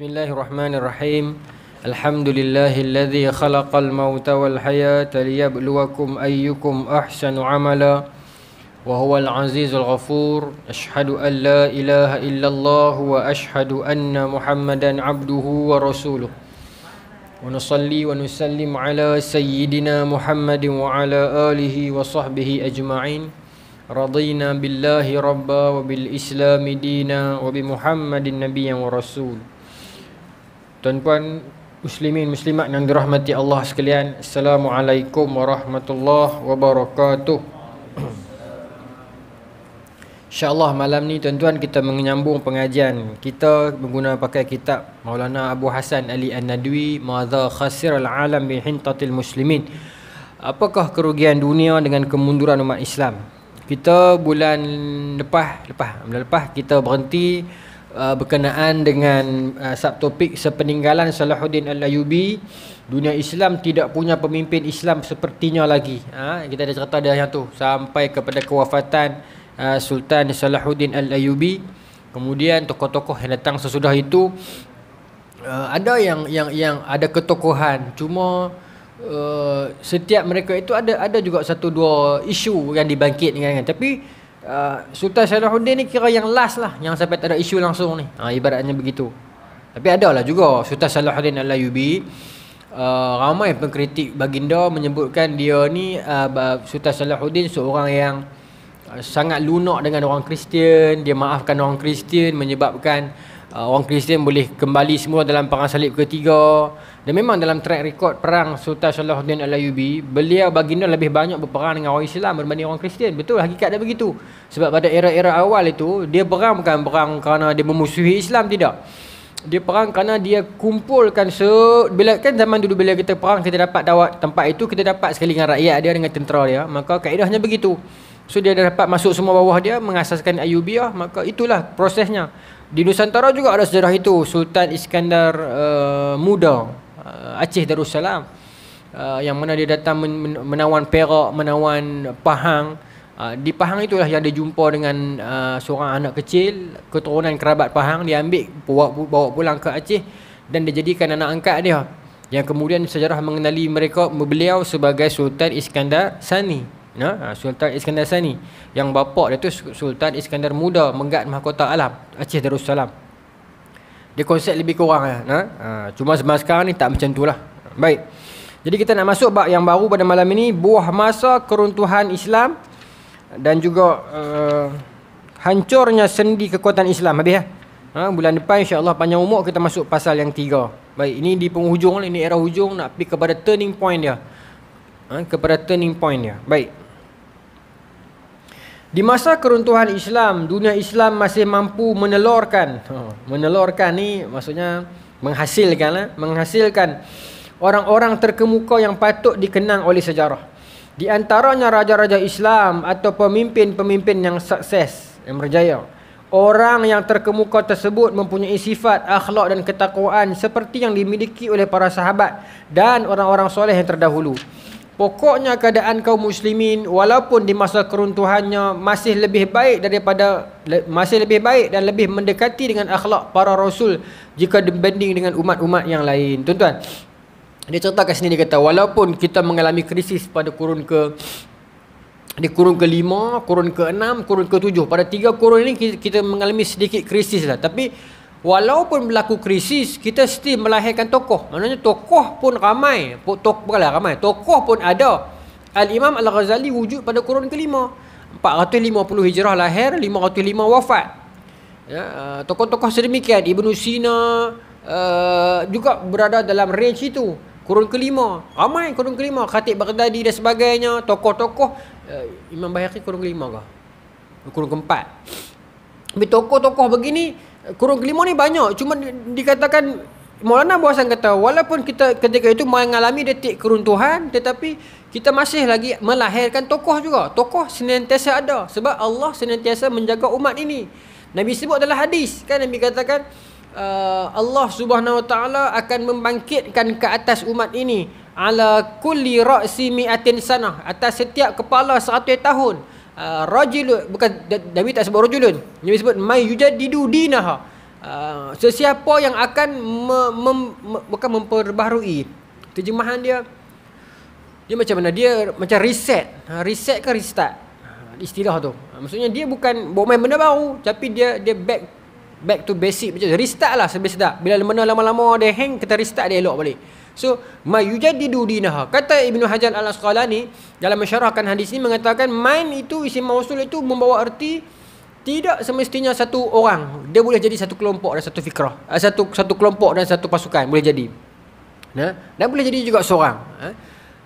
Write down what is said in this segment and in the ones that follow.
بسم الله الرحمن الرحيم الحمد لله الذي خلق الموت والحياة ليبلوكم أيكم أحسن عملا وهو العزيز الغفور أشهد أن لا إله إلا الله وأشهد أن محمدا عبده ورسوله ونصلي ونسلم على سيدنا محمد وعلى آله وصحبه أجمعين رضينا بالله ربا وبالإسلام دينا وبمحمد النبي ورسول Tuan-puan muslimin muslimat yang dirahmati Allah sekalian, Assalamualaikum warahmatullahi wabarakatuh. Insya-Allah malam ni tuan-tuan kita menyambung pengajian kita menggunakan pakai kitab Maulana Abu Hasan Ali An-Nadwi Madza Khasir Al-Alam bi Hintatil Muslimin. Apakah kerugian dunia dengan kemunduran umat Islam? Kita bulan lepas lepas bulan lepas kita berhenti uh, berkenaan dengan uh, subtopik sepeninggalan Salahuddin al ayubi dunia Islam tidak punya pemimpin Islam sepertinya lagi uh, kita ada cerita dah yang tu sampai kepada kewafatan uh, Sultan Salahuddin al ayubi kemudian tokoh-tokoh yang datang sesudah itu uh, ada yang yang yang ada ketokohan cuma uh, setiap mereka itu ada ada juga satu dua isu yang dibangkit dengan tapi Ah, Sultan Salahuddin ni kira yang last lah Yang sampai tak ada isu langsung ni ha, Ibaratnya begitu Tapi ada lah juga Sultan Salahuddin Al-Layubi uh, ah, Ramai pengkritik baginda menyebutkan dia ni uh, Sultan Salahuddin seorang yang uh, Sangat lunak dengan orang Kristian Dia maafkan orang Kristian menyebabkan uh, orang Kristian boleh kembali semua dalam perang salib ketiga dan memang dalam track record perang Sultan Salahuddin Al-Ayubi beliau baginda lebih banyak berperang dengan orang Islam berbanding orang Kristian betul hakikat dia begitu sebab pada era-era awal itu dia perang bukan perang kerana dia memusuhi Islam tidak dia perang kerana dia kumpulkan se bila kan zaman dulu bila kita perang kita dapat dawat tempat itu kita dapat sekali dengan rakyat dia dengan tentera dia maka kaedahnya begitu so dia dah dapat masuk semua bawah dia mengasaskan ayubiah maka itulah prosesnya di Nusantara juga ada sejarah itu Sultan Iskandar uh, Muda uh, Aceh Darussalam uh, Yang mana dia datang men- menawan Perak Menawan Pahang uh, Di Pahang itulah yang dia jumpa dengan uh, Seorang anak kecil Keturunan kerabat Pahang Dia ambil bawa, bawa pulang ke Aceh Dan dia jadikan anak angkat dia Yang kemudian sejarah mengenali mereka Beliau sebagai Sultan Iskandar Sani ya, Sultan Iskandar Sani yang bapak dia tu Sultan Iskandar Muda Menggat Mahkota Alam Aceh Darussalam dia konsep lebih kurang ya. Ha? cuma zaman sekarang ni tak macam tu lah baik jadi kita nak masuk bab yang baru pada malam ini buah masa keruntuhan Islam dan juga uh, hancurnya sendi kekuatan Islam habis ya ha? bulan depan insyaAllah panjang umur kita masuk pasal yang tiga baik ini di penghujung lah, ini era hujung nak pergi kepada turning point dia ha? kepada turning point dia baik di masa keruntuhan Islam, dunia Islam masih mampu menelurkan. Oh, menelorkan ni maksudnya menghasilkan. Eh, menghasilkan orang-orang terkemuka yang patut dikenang oleh sejarah. Di antaranya raja-raja Islam atau pemimpin-pemimpin yang sukses, yang berjaya. Orang yang terkemuka tersebut mempunyai sifat akhlak dan ketakwaan seperti yang dimiliki oleh para sahabat dan orang-orang soleh yang terdahulu. Pokoknya keadaan kaum muslimin walaupun di masa keruntuhannya masih lebih baik daripada masih lebih baik dan lebih mendekati dengan akhlak para rasul jika dibanding dengan umat-umat yang lain. Tuan-tuan, dia cerita kat sini dia kata walaupun kita mengalami krisis pada kurun ke di kurun ke-5, kurun ke-6, kurun ke-7. Pada tiga kurun ini kita mengalami sedikit krisis lah. Tapi Walaupun berlaku krisis, kita still melahirkan tokoh. Maknanya tokoh pun ramai. Tokoh, ramai. tokoh pun ada. Al-Imam Al-Ghazali wujud pada kurun kelima. 450 hijrah lahir, 505 wafat. Ya, eh, tokoh-tokoh ya, sedemikian. Ibn Sina uh, juga berada dalam range itu. Kurun kelima. Ramai kurun kelima. Khatib Baghdadi dan sebagainya. Tokoh-tokoh. Uh, Imam Bayaki kurun kelima kah? Kurun keempat. Tapi tokoh-tokoh begini... Kurung kelima ni banyak cuma di, dikatakan Maulana Buasan kata walaupun kita ketika itu mengalami detik keruntuhan tetapi kita masih lagi melahirkan tokoh juga. Tokoh senantiasa ada sebab Allah senantiasa menjaga umat ini. Nabi sebut dalam hadis kan Nabi katakan uh, Allah Subhanahu Wa Taala akan membangkitkan ke atas umat ini ala kulli ra'si mi'atin sanah atas setiap kepala 100 tahun. Uh, rajul bukan Nabi tak sebut rajulun Nabi sebut may yujadidu dinaha uh, sesiapa yang akan me, mem, me, bukan memperbaharui terjemahan dia dia macam mana dia macam reset ha, reset ke restart ha, istilah tu ha, maksudnya dia bukan buat main benda baru tapi dia dia back back to basic macam restart lah sebab sedap bila benda lama-lama dia hang kita restart dia elok balik So, mayujadidu dinaha. Kata ibnu Hajar al-Asqalani dalam mensyarahkan hadis ini mengatakan main itu isim mausul itu membawa erti tidak semestinya satu orang. Dia boleh jadi satu kelompok dan satu fikrah. Eh, satu satu kelompok dan satu pasukan boleh jadi. Nah, dan boleh jadi juga seorang. Eh.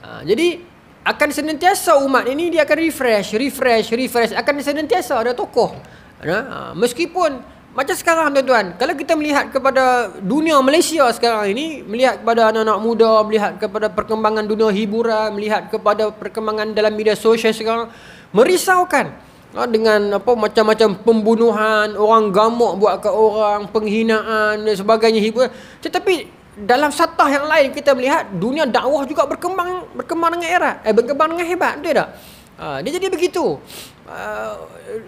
Ha, jadi, akan senantiasa umat ini dia akan refresh, refresh, refresh. Akan senantiasa ada tokoh. Nah, ha, meskipun macam sekarang tuan-tuan, kalau kita melihat kepada dunia Malaysia sekarang ini, melihat kepada anak-anak muda, melihat kepada perkembangan dunia hiburan, melihat kepada perkembangan dalam media sosial sekarang, merisaukan ha, dengan apa macam-macam pembunuhan, orang gamuk buat ke orang, penghinaan dan sebagainya hiburan. Tetapi dalam satah yang lain kita melihat dunia dakwah juga berkembang berkembang dengan era, eh, berkembang dengan hebat, betul tak? Ha, dia jadi begitu. Uh,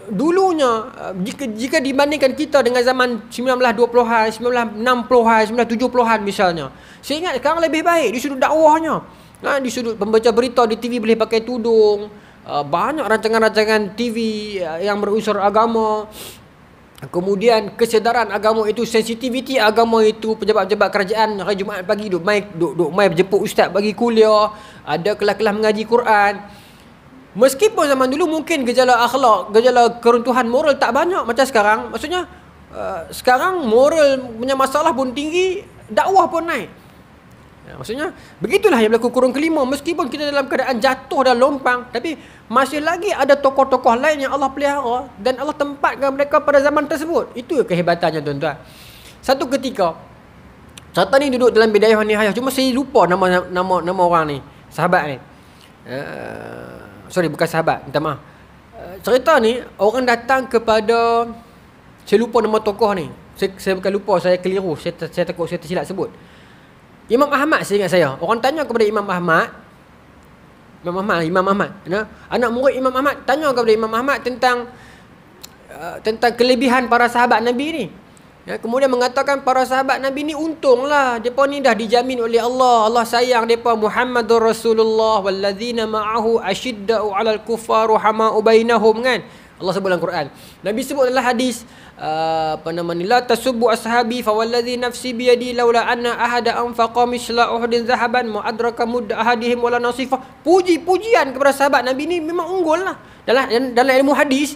dulunya ah, jika jika dibandingkan kita dengan zaman 1920-an, 1960-an, 1970-an misalnya. Saya ingat sekarang lebih baik di sudut dakwahnya. Ha, di sudut pembaca berita di TV boleh pakai tudung. Uh, banyak rancangan-rancangan TV ah, yang berunsur agama. Kemudian kesedaran agama itu sensitiviti agama itu pejabat-pejabat kerajaan hari Jumaat pagi duk mai duk, duk mai berjepuk ustaz bagi kuliah ada kelas-kelas mengaji Quran Meskipun zaman dulu mungkin gejala akhlak, gejala keruntuhan moral tak banyak macam sekarang. Maksudnya uh, sekarang moral punya masalah pun tinggi, dakwah pun naik. Ya, maksudnya begitulah yang berlaku kurung kelima. Meskipun kita dalam keadaan jatuh dan lompang, tapi masih lagi ada tokoh-tokoh lain yang Allah pelihara dan Allah tempatkan mereka pada zaman tersebut. Itu kehebatannya tuan-tuan. Satu ketika Syaitan ni duduk dalam bidayah ni Cuma saya lupa nama nama nama orang ni. Sahabat ni. Uh, sorry bukan sahabat minta maaf eh, cerita ni orang datang kepada saya lupa nama tokoh ni saya, saya bukan lupa saya keliru saya, saya takut saya tersilap sebut Imam Ahmad saya ingat saya orang tanya kepada Imam Ahmad Imam Ahmad Imam Ahmad anak, ya. anak murid Imam Ahmad tanya kepada Imam Ahmad tentang uh, tentang kelebihan para sahabat Nabi ni Ya, kemudian mengatakan para sahabat Nabi ni untunglah. Depa ni dah dijamin oleh Allah. Allah sayang depa Muhammadur Rasulullah wallazina ma'ahu asyiddau 'alal kufar rahma ubainahum kan. Allah sebut dalam Quran. Nabi sebut dalam hadis uh, apa nama ni la tasubbu ashabi fa wallazi nafsi bi yadi laula anna ahada anfaqa misla uhdin zahaban ma adraka mudd ahadihim wala nasifa. Puji-pujian kepada sahabat Nabi ni memang unggul lah. Dalam dalam ilmu hadis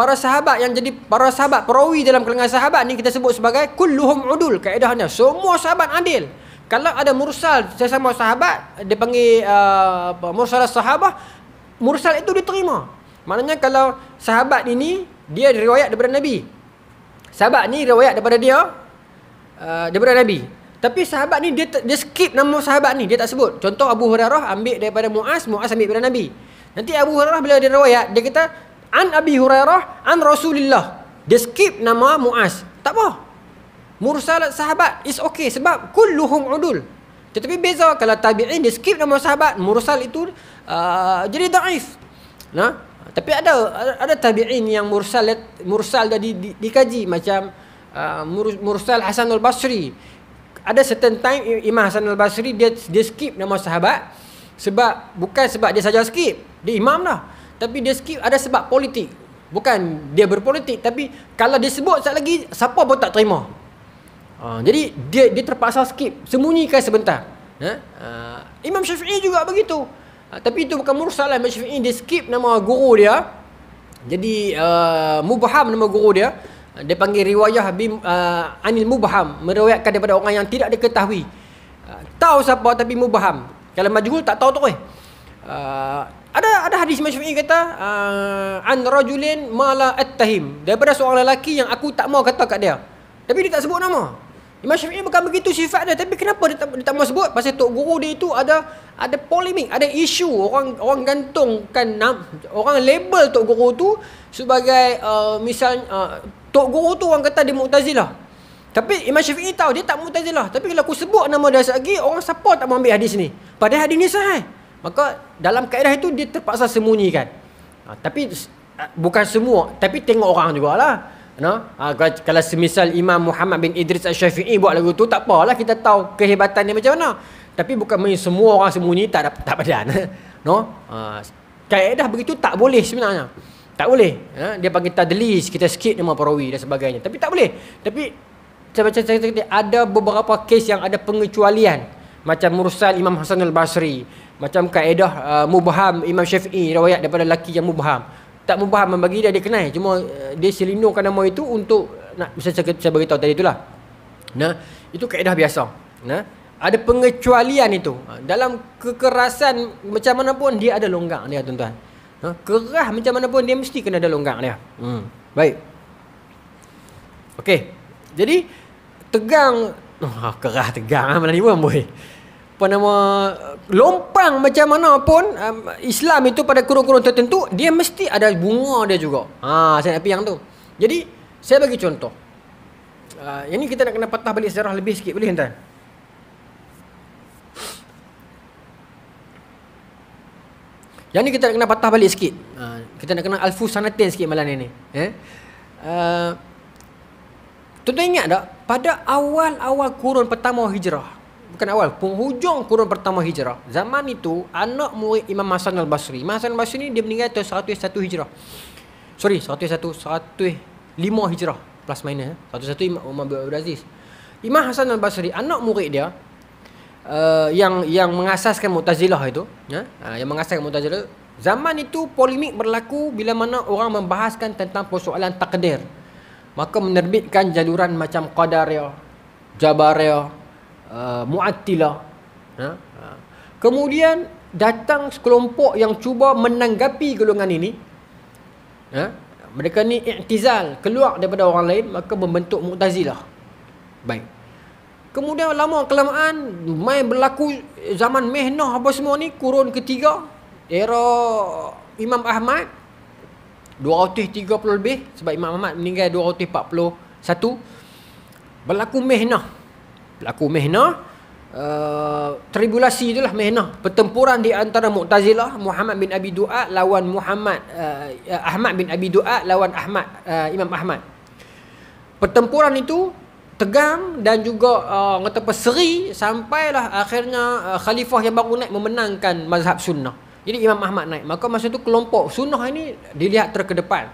para sahabat yang jadi para sahabat perawi dalam kalangan sahabat ni kita sebut sebagai kulluhum udul kaedahnya semua sahabat adil kalau ada mursal sesama sahabat dipanggil uh, eh, mursal sahabah mursal itu diterima maknanya kalau sahabat ini dia riwayat daripada nabi sahabat ni riwayat daripada dia uh, daripada nabi tapi sahabat ni dia, dia skip nama sahabat ni dia tak sebut contoh Abu Hurairah ambil daripada Muaz Muaz ambil daripada nabi nanti Abu Hurairah bila dia riwayat dia kata An Abi Hurairah An Rasulillah Dia skip nama Mu'az Tak apa Mursalat sahabat is okay Sebab kulluhum udul Tetapi beza Kalau tabi'in dia skip nama sahabat Mursal itu uh, Jadi da'if nah? Tapi ada Ada tabi'in yang mursal Mursal dah di, di, dikaji Macam uh, Mursal al Basri Ada certain time Imam Hasan al Basri Dia dia skip nama sahabat Sebab Bukan sebab dia saja skip Dia imam lah. Tapi dia skip ada sebab politik Bukan dia berpolitik Tapi kalau dia sebut sekejap lagi Siapa pun tak terima ha, Jadi dia dia terpaksa skip Sembunyikan sebentar ha? Ha, Imam Syafi'i juga begitu ha, Tapi itu bukan mursalah Imam Syafi'i Dia skip nama guru dia Jadi uh, ha, mubaham nama guru dia ha, Dia panggil riwayah bim, uh, ha, Anil mubaham Meriwayatkan daripada orang yang tidak diketahui uh, Tahu siapa tapi mubaham Kalau majhul tak tahu tu eh uh, ada ada hadis Imam ini kata uh, an rajulin mala attahim daripada seorang lelaki yang aku tak mau kata kat dia. Tapi dia tak sebut nama. Imam Syafi'i bukan begitu sifat dia tapi kenapa dia tak, dia tak mau sebut? Pasal tok guru dia itu ada ada polemik, ada isu orang orang gantungkan orang label tok guru tu sebagai uh, ah, misalnya uh, tok guru tu orang kata dia Mu'tazilah. Tapi Imam Syafi'i tahu dia tak Mu'tazilah. Tapi kalau aku sebut nama dia lagi orang support tak mau ambil hadis ni. Padahal hadis ni sahih. Maka dalam kaedah itu dia terpaksa sembunyikan. Ha, tapi bukan semua, tapi tengok orang juga lah. No? Ha, kalau, kalau semisal Imam Muhammad bin Idris Al-Syafi'i buat lagu tu tak apalah kita tahu kehebatan dia macam mana. Tapi bukan semua orang sembunyi tak ada, tak padan. no? Ha, kaedah begitu tak boleh sebenarnya. Tak boleh. Ha, dia panggil tadlis, kita skip nama perawi dan sebagainya. Tapi tak boleh. Tapi macam saya ada beberapa kes yang ada pengecualian. Macam Mursal Imam Hasan Al-Basri. Macam kaedah uh, mubaham Imam Syafi'i riwayat daripada lelaki yang mubaham. Tak mubaham membagi dia dia kenal. Cuma uh, dia selindungkan nama itu untuk nak bisa saya, saya beritahu tadi itulah. Nah, itu kaedah biasa. Nah, ada pengecualian itu. Ha, dalam kekerasan macam mana pun dia ada longgang dia tuan-tuan. Nah, ha, kerah macam mana pun dia mesti kena ada longgang dia. Hmm. Baik. Okey. Jadi tegang, oh, kerah tegang mana ni pun boleh apa nama lompang macam mana pun um, Islam itu pada kurung-kurung tertentu dia mesti ada bunga dia juga. Ha saya nak piang tu. Jadi saya bagi contoh. Uh, ah, ini kita nak kena patah balik sejarah lebih sikit boleh entah. Yang ni kita nak kena patah balik sikit. Uh, kita nak kena alfusanatin sikit malam ni. Eh? Uh, tuan-tuan ingat tak? Pada awal-awal kurun pertama hijrah bukan awal penghujung kurun pertama hijrah zaman itu anak murid Imam Hasan al-Basri Imam Hasan al-Basri ni dia meninggal tahun 101 hijrah sorry 101 105 hijrah plus minus 101 eh. Imam Umar bin Aziz Imam Hasan al-Basri anak murid dia uh, yang yang mengasaskan Mu'tazilah itu ya uh, yang mengasaskan Mu'tazilah zaman itu polemik berlaku bila mana orang membahaskan tentang persoalan takdir maka menerbitkan jaluran macam qadariyah jabariyah Uh, Mu'attilah ha? ha? Kemudian datang sekelompok yang cuba menanggapi golongan ini ha? Mereka ni i'tizal keluar daripada orang lain Maka membentuk Mu'tazilah Baik Kemudian lama kelamaan Main berlaku zaman mehnah apa semua ni Kurun ketiga Era Imam Ahmad 230 lebih Sebab Imam Ahmad meninggal 241 Berlaku mehnah berlaku mehnah uh, tribulasi tu lah mehnah pertempuran di antara Mu'tazilah Muhammad bin Abi Dua lawan Muhammad uh, uh, Ahmad bin Abi Dua lawan Ahmad uh, Imam Ahmad pertempuran itu tegang dan juga uh, kata sampailah akhirnya uh, khalifah yang baru naik memenangkan mazhab sunnah jadi Imam Ahmad naik maka masa itu kelompok sunnah ini dilihat terkedepan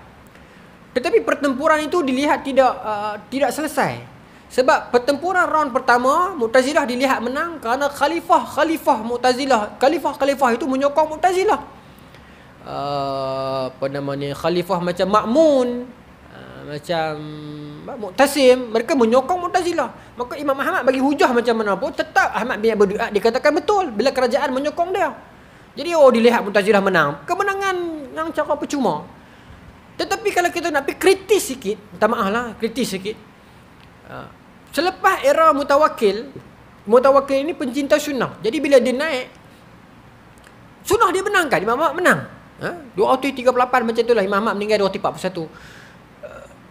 tetapi pertempuran itu dilihat tidak uh, tidak selesai sebab pertempuran round pertama Mu'tazilah dilihat menang kerana khalifah-khalifah Mu'tazilah Khalifah-khalifah itu menyokong Mu'tazilah uh, Apa namanya Khalifah macam Makmun uh, ah, Macam Mu'tasim Mereka menyokong Mu'tazilah Maka Imam Ahmad bagi hujah macam mana pun Tetap Ahmad bin Abdul Du'ad dikatakan betul Bila kerajaan menyokong dia Jadi oh dilihat Mu'tazilah menang Kemenangan yang cara percuma tetapi kalau kita nak pergi kritis sikit, minta maaf lah, kritis sikit. Ah, Selepas era mutawakil, mutawakil ini pencinta sunnah. Jadi bila dia naik, sunnah dia menang kan? Imam Ahmad menang. Ha? 238 macam itulah Imam Ahmad meninggal 241. Uh,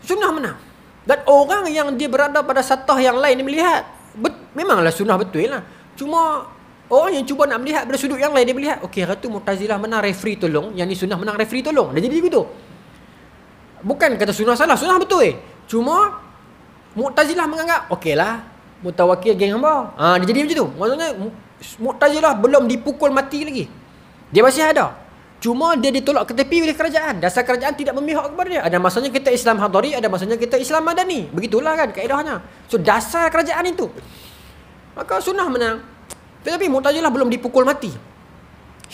sunnah menang. Dan orang yang dia berada pada satah yang lain ni melihat, bet- memanglah sunnah betul lah. Cuma orang yang cuba nak melihat dari sudut yang lain, dia melihat, okey, Ratu Mutazilah menang, referee tolong. Yang ni sunnah menang, referee tolong. Dia jadi begitu. Bukan kata sunnah salah, sunnah betul eh. Cuma Mu'tazilah menganggap okeylah mutawakil geng hamba. Ha dia jadi macam tu. Maksudnya Mu'tazilah belum dipukul mati lagi. Dia masih ada. Cuma dia ditolak ke tepi oleh kerajaan. Dasar kerajaan tidak memihak kepada dia. Ada masanya kita Islam Hadari, ada masanya kita Islam Madani. Begitulah kan kaedahnya. So dasar kerajaan itu. Maka sunnah menang. Tetapi Mu'tazilah belum dipukul mati.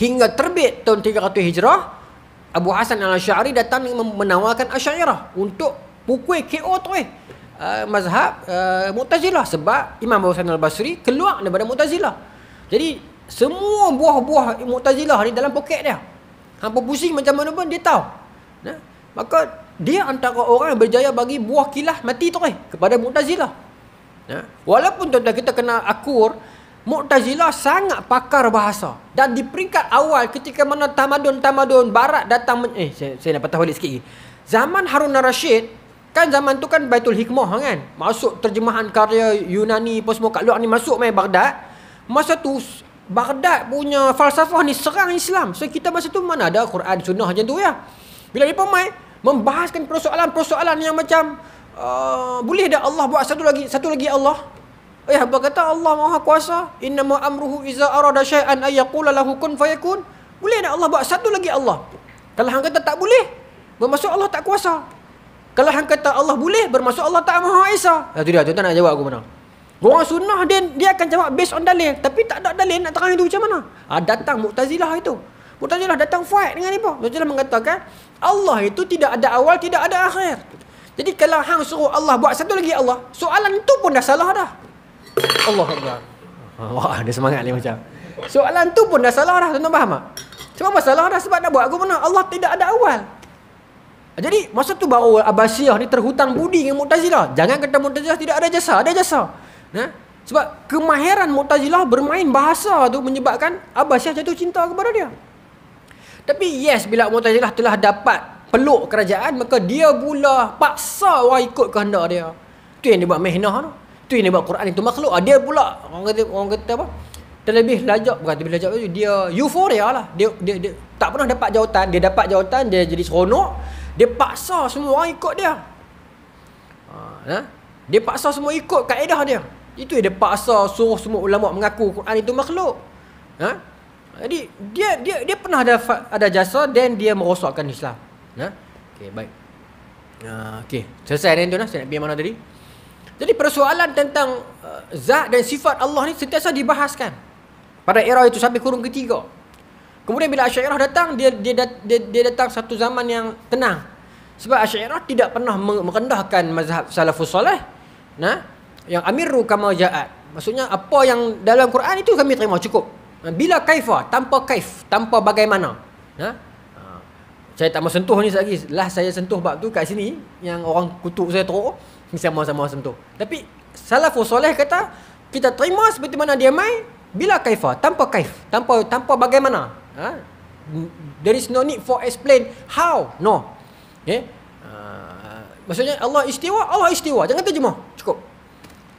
Hingga terbit tahun 300 Hijrah, Abu Hasan al-Syari datang menawarkan Asyairah untuk pukul KO tu eh. Ah, mazhab uh, Mu'tazilah sebab Imam Abu Hasan Al-Basri keluar daripada Mu'tazilah. Jadi semua buah-buah Mu'tazilah ni dalam poket dia. Hampa pusing macam mana pun dia tahu. Nah, maka dia antara orang yang berjaya bagi buah kilah mati tu eh, kepada Mu'tazilah. Nah, walaupun tuan-tuan kita kena akur Mu'tazilah sangat pakar bahasa dan di peringkat awal ketika mana tamadun-tamadun barat datang eh saya saya nak patah balik sikit Zaman Harun al-Rashid Kan zaman tu kan Baitul Hikmah kan. Masuk terjemahan karya Yunani apa semua kat luar ni masuk main Baghdad. Masa tu Baghdad punya falsafah ni serang Islam. So kita masa tu mana ada Quran sunnah macam tu ya. Bila mereka pemain membahaskan persoalan-persoalan yang macam uh, boleh dah Allah buat satu lagi satu lagi Allah Ya, eh, berkata Allah Maha Kuasa, innama amruhu iza arada syai'an ay yaqula fayakun. Boleh tak Allah buat satu lagi Allah? Kalau hang kata tak boleh, bermaksud Allah tak kuasa. Kalau hang kata Allah boleh bermaksud Allah tak Maha Esa. Satu dia tuan nak jawab aku mana? Orang sunnah dia dia akan jawab based on dalil tapi tak ada dalil nak terang itu macam mana? Ha, datang Mu'tazilah itu. Mu'tazilah datang fight dengan apa? Mu'tazilah mengatakan Allah itu tidak ada awal tidak ada akhir. Jadi kalau hang suruh Allah buat satu lagi Allah, soalan itu pun dah salah dah. Allah Akbar. Wah, ada semangat ni macam. Soalan tu pun dah salah dah, tuan-tuan faham tak? Sebab apa salah dah? Sebab nak buat aku mana? Allah tidak ada awal. Jadi masa tu baru Abbasiyah ni terhutang budi dengan Mu'tazilah. Jangan kata Mu'tazilah tidak ada jasa, ada jasa. Nah, sebab kemahiran Mu'tazilah bermain bahasa tu menyebabkan Abbasiyah jatuh cinta kepada dia. Tapi yes bila Mu'tazilah telah dapat peluk kerajaan maka dia pula paksa orang ikut kehendak dia. Tu yang dia buat mehnah tu. Tu yang dia buat Quran itu makhluk. Ah, dia pula orang kata orang kata apa? Terlebih lajak bukan terlebih lajak tu dia euforia lah. Dia, dia dia, dia tak pernah dapat jawatan, dia dapat jawatan dia jadi seronok. Dia paksa semua orang ikut dia. Ha, nah? Ya? Dia paksa semua ikut kaedah dia. Itu dia paksa suruh semua ulama mengaku Quran itu makhluk. Ha? Jadi dia dia dia pernah ada ada jasa dan dia merosakkan Islam. Ha? Okey, baik. Ha, okey. Selesai dah tu nak pergi mana tadi? Jadi persoalan tentang uh, zat dan sifat Allah ni sentiasa dibahaskan pada era itu sampai kurun ketiga. Kemudian bila Asy'ariyah datang, dia dia dia dia datang satu zaman yang tenang. Sebab Asy'ariyah tidak pernah merendahkan mazhab salafus soleh. Nah, yang amiru kama ja'at. Maksudnya apa yang dalam Quran itu kami terima cukup. Bila kaifa tanpa kaif, tanpa bagaimana. Nah. Ah, saya tak mahu sentuh ni lagi. Lah saya sentuh bab tu kat sini yang orang kutuk saya teruk sama-sama sentuh. Tapi salafus soleh kata kita terima seperti mana dia mai bila kaifa tanpa kaif, tanpa tanpa bagaimana. Ha? There is no need for explain how. No. Okay. Uh, eh? ah, maksudnya Allah istiwa, Allah istiwa. Jangan terjemah. Cukup.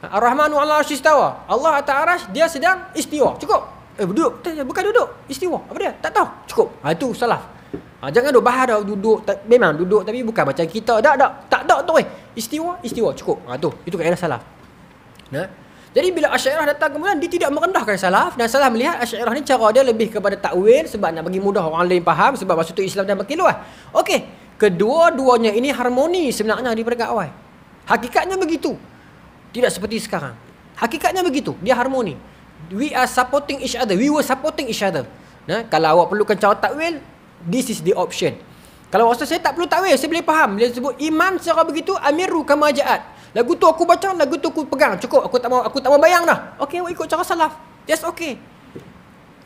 Ar-Rahmanu Allah istiwa, Allah atas aras dia sedang istiwa. Cukup. Eh duduk. Bukan duduk. Istiwa. Apa dia? Tak tahu. Cukup. Ha, itu salah. Ha, jangan duduk bahar dah duduk. Tak, memang duduk tapi bukan macam kita. Tak, tak. Tak, tak tu eh. Istiwa, istiwa. Cukup. Ha, tu. Itu kaedah salah. Nah. Ha? Jadi bila Asy'ariyah datang kemudian dia tidak merendahkan salaf dan salah melihat Asy'ariyah ni cara dia lebih kepada takwil sebab nak bagi mudah orang lain faham sebab maksud tu Islam dan makin lah. Okey, kedua-duanya ini harmoni sebenarnya daripada awal. Hakikatnya begitu. Tidak seperti sekarang. Hakikatnya begitu, dia harmoni. We are supporting each other. We were supporting each other. Nah, kalau awak perlukan cara takwil, this is the option. Kalau waktu saya tak perlu takwil, saya boleh faham. Dia sebut iman secara begitu, amiru kama ja'at. Lagu tu aku baca, lagu tu aku pegang. Cukup, aku tak mau aku tak mau bayang dah. Okey, awak ikut cara salaf. Yes, okay.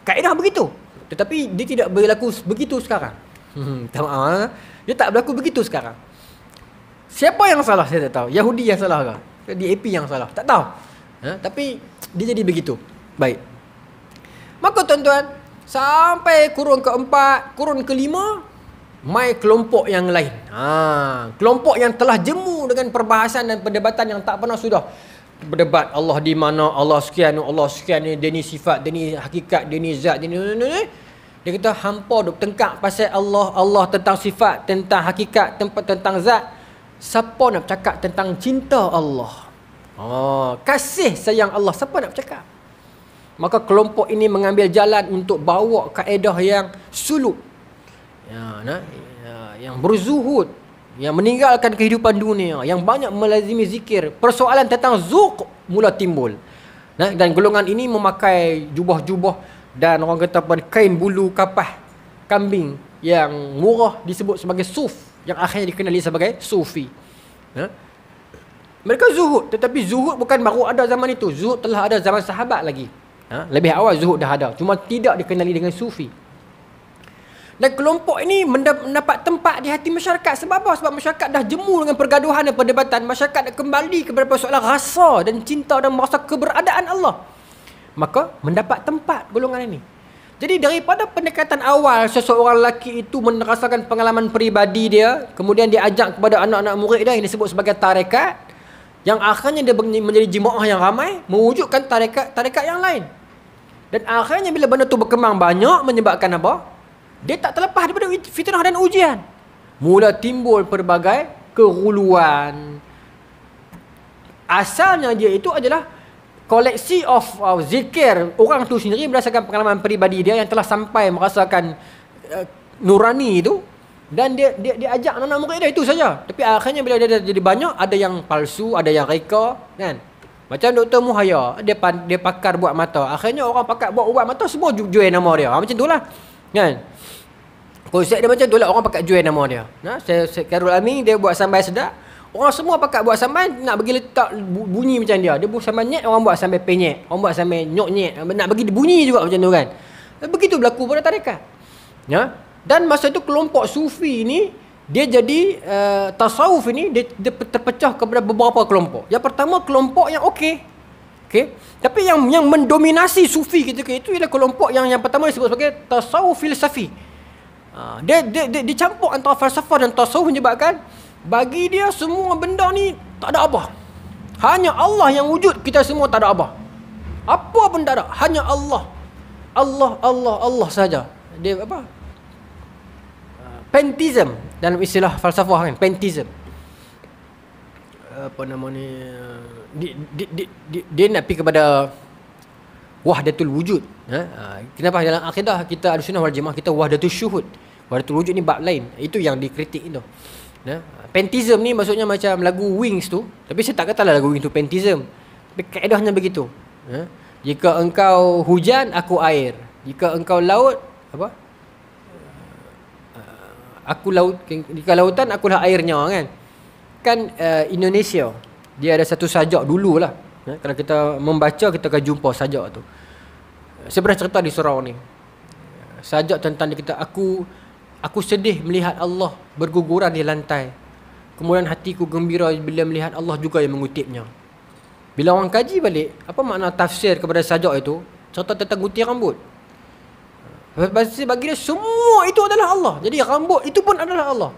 Kaedah begitu. Tetapi dia tidak berlaku begitu sekarang. Hmm, tak maaf. Eh. Dia tak berlaku begitu sekarang. Siapa yang salah saya tak tahu. Yahudi yang salah ke? DAP yang salah. Tak tahu. Ha? Tapi dia jadi begitu. Baik. Maka tuan-tuan, sampai kurun keempat, kurun kelima, mai kelompok yang lain. Ha, kelompok yang telah jemu dengan perbahasan dan perdebatan yang tak pernah sudah berdebat Allah di mana Allah sekian Allah sekian ni dia ni sifat dia ni hakikat dia ni zat dia ni, ni, ni, ni. dia kata hampa duk tengkak pasal Allah Allah tentang sifat tentang hakikat tempat tentang zat siapa nak cakap tentang cinta Allah oh, kasih sayang Allah siapa nak cakap maka kelompok ini mengambil jalan untuk bawa kaedah yang suluk ya, nah, ya, yang berzuhud yang meninggalkan kehidupan dunia yang banyak melazimi zikir persoalan tentang zuk mula timbul nah, dan golongan ini memakai jubah-jubah dan orang kata pun kain bulu kapah kambing yang murah disebut sebagai suf yang akhirnya dikenali sebagai sufi nah, mereka zuhud tetapi zuhud bukan baru ada zaman itu zuhud telah ada zaman sahabat lagi Ha? Lebih awal zuhud dah ada Cuma tidak dikenali dengan sufi dan kelompok ini mendapat tempat di hati masyarakat. Sebab apa? Sebab masyarakat dah jemu dengan pergaduhan dan perdebatan. Masyarakat dah kembali kepada persoalan rasa dan cinta dan merasa keberadaan Allah. Maka mendapat tempat golongan ini. Jadi daripada pendekatan awal seseorang lelaki itu merasakan pengalaman peribadi dia. Kemudian dia ajak kepada anak-anak murid dia yang disebut sebagai tarekat. Yang akhirnya dia menjadi jemaah yang ramai. Mewujudkan tarekat-tarekat yang lain. Dan akhirnya bila benda tu berkembang banyak menyebabkan apa? Dia tak terlepas daripada fitnah dan ujian. Mula timbul pelbagai keruluan. Asalnya dia itu adalah koleksi of, of zikir orang tu sendiri berdasarkan pengalaman peribadi dia yang telah sampai merasakan uh, nurani itu dan dia dia, dia ajak anak-anak murid dia itu saja. Tapi akhirnya bila dia jadi banyak ada yang palsu, ada yang reka, kan? Macam Dr. Muhaya, dia, dia pakar buat mata. Akhirnya orang pakar buat ubat mata semua jual nama dia. Ha, macam itulah. Kan? Konsep dia macam tu lah orang pakai jual nama dia. Ha? Saya, saya Karul Ami dia buat sambal sedap. Orang semua pakai buat sambal nak bagi letak bunyi macam dia. Dia buat sambal nyet orang buat sambal penyet. Orang buat sambal nyok nyet. Nak bagi bunyi juga macam tu kan. Begitu berlaku pada tarikat. Ya? Dan masa tu kelompok sufi ni dia jadi uh, tasawuf ini dia, dia terpecah kepada beberapa kelompok. Yang pertama kelompok yang okey. Okay, Tapi yang yang mendominasi sufi ketika itu ialah kelompok yang yang pertama disebut sebagai tasawuf filsafi. Ha, dia, dia, dia, dia antara falsafah dan tasawuf menyebabkan bagi dia semua benda ni tak ada apa. Hanya Allah yang wujud kita semua tak ada apa. Apa pun tak ada, hanya Allah. Allah Allah Allah saja. Dia apa? Pentism dalam istilah falsafah kan, pentism apa nama ni dia eh, dia dia, dia, dia, dia nak pergi kepada wahdatul wujud ha? ha kenapa dalam akidah kita ada sunnah wal jamaah kita wahdatul syuhud wahdatul wujud ni bab lain itu yang dikritik itu ha? pentism ni maksudnya macam lagu wings tu tapi saya tak katalah lagu wings tu pentizm, tapi kaedahnya begitu ha? jika engkau hujan aku air jika engkau laut apa eh, aku laut jika lautan akulah airnya kan kan uh, Indonesia Dia ada satu sajak dulu lah ya, eh, Kalau kita membaca kita akan jumpa sajak tu eh, Saya pernah cerita di surau ni Sajak tentang dia kata Aku aku sedih melihat Allah berguguran di lantai Kemudian hatiku gembira bila melihat Allah juga yang mengutipnya Bila orang kaji balik Apa makna tafsir kepada sajak itu Cerita tentang gutir rambut Bagi dia semua itu adalah Allah Jadi rambut itu pun adalah Allah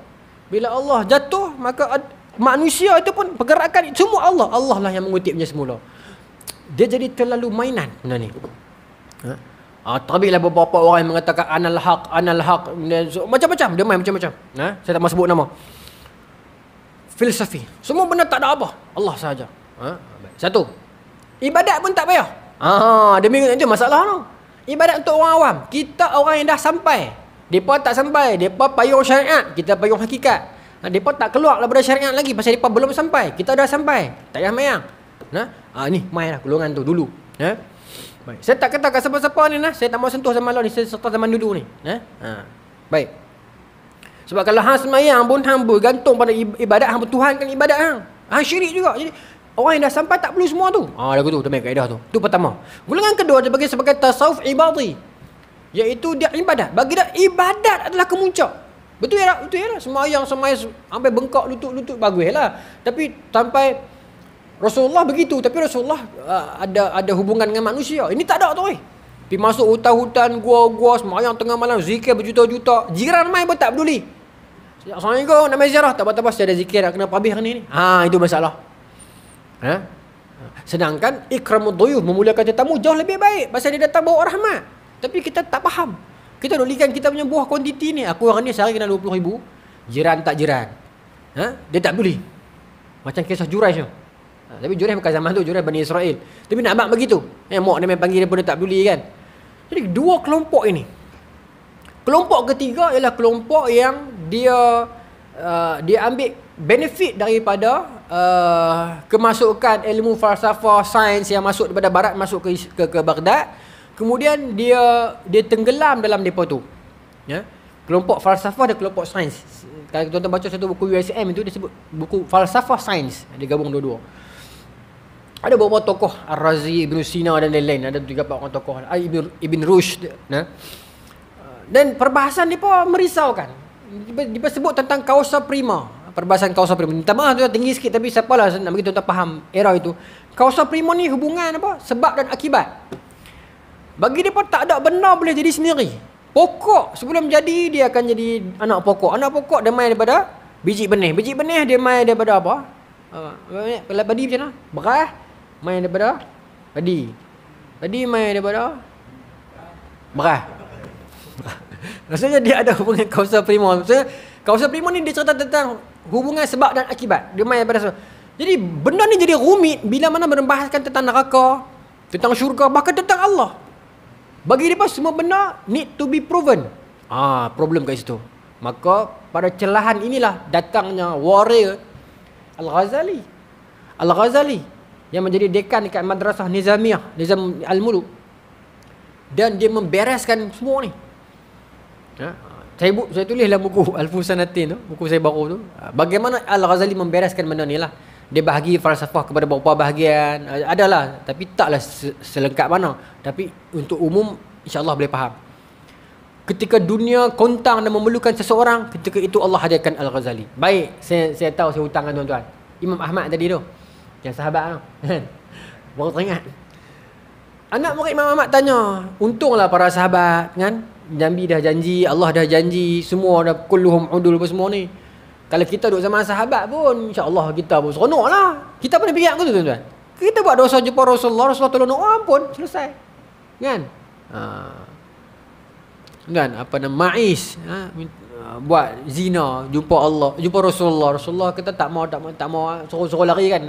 bila Allah jatuh maka manusia itu pun pergerakan semua Allah Allah lah yang mengutipnya semula dia jadi terlalu mainan benda ni ha? Ha, ah, tapi lah beberapa orang yang mengatakan anal haq, anal haq macam-macam dia main macam-macam ha? saya tak mahu sebut nama filosofi semua benda tak ada apa Allah sahaja ha? satu ibadat pun tak payah ha, dia minggu itu masalah tu ibadat untuk orang awam kita orang yang dah sampai mereka tak sampai mereka payung syariat kita payung hakikat Ha, depa tak keluar daripada syariat lagi pasal depa belum sampai. Kita dah sampai. Tak payah mayang. Nah, ha? ha, ni main lah golongan tu dulu. Ya. Baik. Saya tak kata kat siapa-siapa ni nah. Saya tak mau sentuh zaman lalu ni, saya serta zaman dulu ni. Ya. Ha? Baik. Sebab kalau hang semayang pun hang bergantung pada ibadat hang Tuhan kan ibadat hang. Hang syirik juga. Jadi orang yang dah sampai tak perlu semua tu. Ah ha, lagu tu, tu kaedah tu. Tu pertama. Golongan kedua dia bagi sebagai tasawuf ibadi. Iaitu dia ibadat. Bagi dia ibadat adalah kemuncak. Betul ya lah, betul ya lah. Semayang, semayang, sampai bengkak, lutut-lutut, bagus lah. Tapi sampai Rasulullah begitu. Tapi Rasulullah uh, ada ada hubungan dengan manusia. Ini tak ada tu eh. Pergi masuk hutan-hutan, gua-gua, semayang tengah malam, zikir berjuta-juta. Jiran main pun tak peduli. Assalamualaikum, nak main ziarah. Tak apa-apa, saya ada zikir dah. Kenapa habis hari ni? Ha, itu masalah. Ha? Sedangkan ikramul duyuh memuliakan tetamu jauh lebih baik. Pasal dia datang bawa rahmat. Tapi kita tak faham. Kita dulikan kita punya buah kuantiti ni. Aku orang ni sehari kena 20 ribu. Jiran tak jiran. Ha? Dia tak beli. Macam kisah jurai tu. Ha, tapi jurai bukan zaman tu. Jurai Bani Israel. Tapi nak mak begitu. Eh, mak dia panggil dia pun dia tak beli kan. Jadi dua kelompok ini. Kelompok ketiga ialah kelompok yang dia uh, dia ambil benefit daripada uh, kemasukan ilmu falsafah sains yang masuk daripada barat masuk ke ke, ke Baghdad kemudian dia dia tenggelam dalam depa tu ya kelompok falsafah dan kelompok sains kalau kita tuan baca satu buku USM itu dia sebut buku falsafah sains dia gabung dua-dua ada beberapa tokoh Ar-Razi, Ibn Sina dan lain-lain ada tiga empat orang tokoh Ibn, Ibn Rushd ya. dan perbahasan dia pun merisaukan dia sebut tentang kausa prima perbahasan kausa prima minta maaf tuan tinggi sikit tapi siapalah nak bagi tuan-tuan faham era itu kausa prima ni hubungan apa sebab dan akibat bagi dia pun tak ada benar boleh jadi sendiri. Pokok sebelum jadi dia akan jadi anak pokok. Anak pokok dia main daripada biji benih. Biji benih dia main daripada apa? Uh, eh, padi eh, macam mana? Beras main daripada padi. Padi main daripada beras. Rasanya dia ada hubungan kausa primo. Maksudnya kausa primo ni dia cerita tentang hubungan sebab dan akibat. Dia main daripada sebab. Jadi benda ni jadi rumit bila mana merembahaskan tentang neraka, tentang syurga, bahkan tentang Allah. Bagi mereka semua benar need to be proven. Ah, problem kat situ. Maka pada celahan inilah datangnya warrior Al-Ghazali. Al-Ghazali yang menjadi dekan dekat Madrasah Nizamiah, Nizam Al-Muluk. Dan dia membereskan semua ni. Ha? Saya, bu- saya tulislah buku Al-Fusanatin tu, buku saya baru tu. Ha, bagaimana Al-Ghazali membereskan benda ni lah dia bahagi falsafah kepada beberapa bahagian eh, adalah tapi taklah selengkap mana tapi untuk umum insyaallah boleh faham ketika dunia kontang dan memerlukan seseorang ketika itu Allah hadirkan al-Ghazali baik saya saya tahu saya hutangkan tuan-tuan Imam Ahmad tadi tu yang sahabat tu baru teringat anak murid Imam Ahmad tanya untunglah para sahabat kan Jambi dah janji Allah dah janji semua dah kulluhum udul semua ni kalau kita duduk zaman sahabat pun insya Allah kita pun seronok Kita pun fikir aku tu tuan-tuan Kita buat dosa jumpa Rasulullah Rasulullah tolong orang pun Selesai Kan ha. Kan apa nama Ma'is ha? ha buat zina Jumpa Allah Jumpa Rasulullah Rasulullah kita tak mau Tak mau, tak mau ha? suruh-suruh lari kan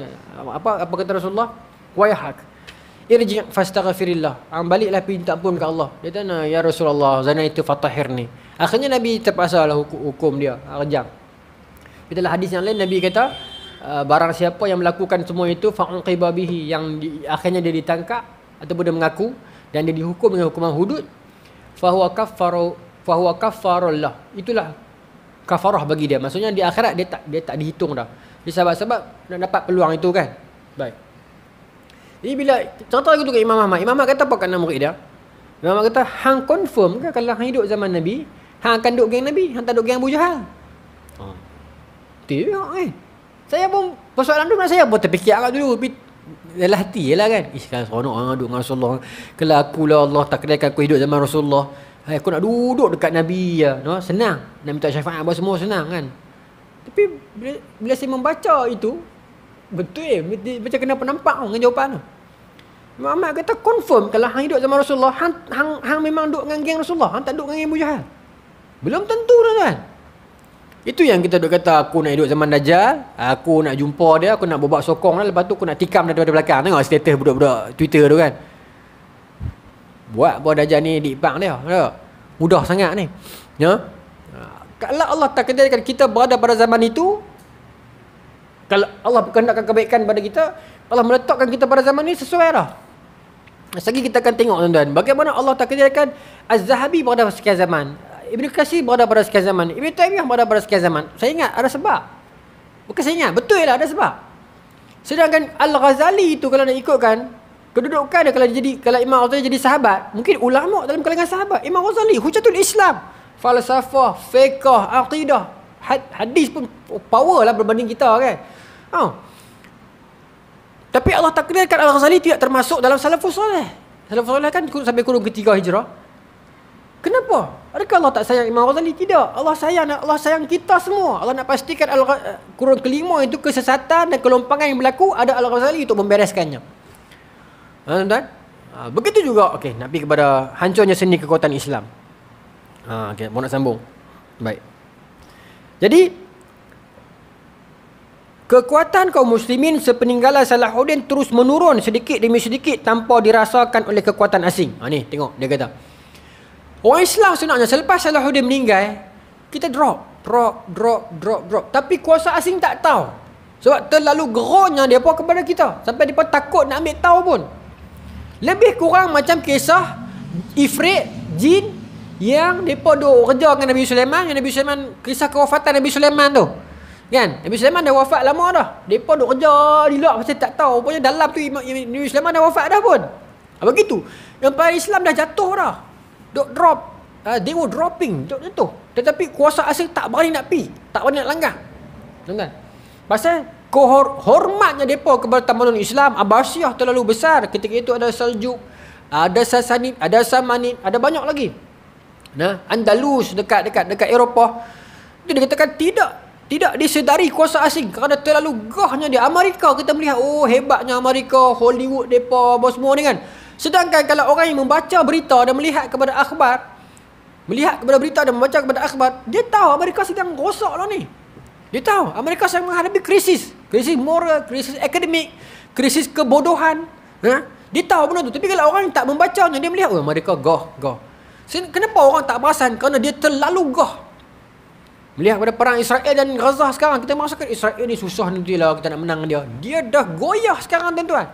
Apa apa kata Rasulullah Kuayahak Irji' fastaghfirillah Ang ha, baliklah pergi minta ampun ke Allah Dia kata Ya Rasulullah zina itu fatahir ni Akhirnya Nabi terpaksa lah hukum dia Rejang di dalam hadis yang lain Nabi kata ah, barang siapa yang melakukan semua itu fa'unqiba bihi yang di, akhirnya dia ditangkap ataupun dia mengaku dan dia dihukum dengan hukuman hudud fahuwa kaffaru fahuwa kaffarullah. Itulah kafarah bagi dia. Maksudnya di akhirat dia tak dia tak dihitung dah. Dia sebab-sebab nak dapat peluang itu kan. Baik. Jadi bila contoh lagi tu ke Imam Ahmad. Imam Ahmad kata apa kat murid dia? Imam Ahmad kata hang confirm ke kalau hang hidup zaman Nabi, hang akan duduk geng Nabi, hang tak duduk geng Abu Jahal putih juga kan. Saya pun persoalan dulu saya pun terfikir agak dulu. Bit dalam hati je lah kan. Ih kan seronok ah duduk dengan Rasulullah. Kalau aku lah Allah tak kena aku hidup zaman Rasulullah. Hai, eh, aku nak duduk dekat Nabi ya. No? Senang. Nak minta syafaat apa semua senang kan. Tapi bila, bila saya membaca itu. Betul eh. baca kena penampak tu dengan jawapan tu. Imam Ahmad kata confirm kalau hang hidup zaman Rasulullah. Hang, hang, hang memang duduk dengan geng Rasulullah. Hang tak duduk dengan geng Mujahal. Belum tentu tu lah kan. Itu yang kita duk kata aku nak hidup zaman Dajjal, aku nak jumpa dia, aku nak berbuat sokong lah. Lepas tu aku nak tikam dari daripada belakang. Tengok status budak-budak Twitter tu kan. Buat buat Dajjal ni di bank dia. Ya. Mudah sangat ni. Ya. Kalau Allah tak kendalikan kita berada pada zaman itu, kalau Allah berkendakkan kebaikan pada kita, Allah meletakkan kita pada zaman ini sesuai dah. Sekarang kita akan tengok tuan-tuan. Bagaimana Allah tak kendalikan Az-Zahabi berada pada sekian zaman. Ibn Kasih berada pada sekian zaman Ibn Taymiyah berada pada sekian zaman Saya ingat ada sebab Bukan saya ingat Betul lah ada sebab Sedangkan Al-Ghazali itu kalau nak ikutkan Kedudukan dia kalau jadi Kalau Imam Ghazali jadi sahabat Mungkin ulama dalam kalangan sahabat Imam Ghazali Hujatul Islam Falsafah Fekah Aqidah Hadis pun power lah berbanding kita kan oh. Tapi Allah takdirkan Al-Ghazali tidak termasuk dalam salafus soleh Salafus soleh kan sampai kurung ketiga hijrah Kenapa? Adakah Allah tak sayang Imam Ghazali? Tidak. Allah sayang nak Allah sayang kita semua. Allah nak pastikan al kurun kelima itu kesesatan dan kelompangan yang berlaku ada Al-Ghazali untuk membereskannya. Dan ha, ha, begitu juga. Okey, nak kepada hancurnya seni kekuatan Islam. Ha, okey, mau nak sambung. Baik. Jadi Kekuatan kaum muslimin sepeninggalan Salahuddin terus menurun sedikit demi sedikit tanpa dirasakan oleh kekuatan asing. Ha, tengok. Dia kata. Orang Islam sebenarnya selepas Salahuddin meninggal, kita drop, drop, drop, drop, drop. Tapi kuasa asing tak tahu. Sebab terlalu geronya dia pun kepada kita. Sampai dia pun takut nak ambil tahu pun. Lebih kurang macam kisah Ifrit, Jin yang mereka duduk kerja dengan Nabi Sulaiman. Yang Nabi Sulaiman, kisah kewafatan Nabi Sulaiman tu. Kan? Nabi Sulaiman dah wafat lama dah. Mereka duduk kerja di luar macam tak tahu. Rupanya dalam tu Nabi Sulaiman dah wafat dah pun. apa Begitu. Empire Islam dah jatuh dah. Duk drop uh, They were dropping Duk jatuh Tetapi kuasa asing tak berani nak pi, Tak berani nak langgar Tengok Pasal kohor, Hormatnya mereka kepada tamadun Islam Abasyah terlalu besar Ketika itu ada Saljuk Ada Sasanid Ada Samanid Ada banyak lagi Nah, Andalus dekat-dekat dekat Eropah Itu dikatakan tidak Tidak disedari kuasa asing Kerana terlalu gahnya dia Amerika kita melihat Oh hebatnya Amerika Hollywood mereka Semua ni kan Sedangkan kalau orang yang membaca berita dan melihat kepada akhbar, melihat kepada berita dan membaca kepada akhbar, dia tahu Amerika sedang rosak lah ni. Dia tahu Amerika sedang menghadapi krisis. Krisis moral, krisis akademik, krisis kebodohan. Ha? Dia tahu benda tu. Tapi kalau orang yang tak membacanya, dia melihat, oh, Amerika goh, goh. Kenapa orang tak perasan? Kerana dia terlalu goh. Melihat pada perang Israel dan Gaza sekarang, kita masukkan Israel ni susah nanti lah kita nak menang dia. Dia dah goyah sekarang tuan-tuan.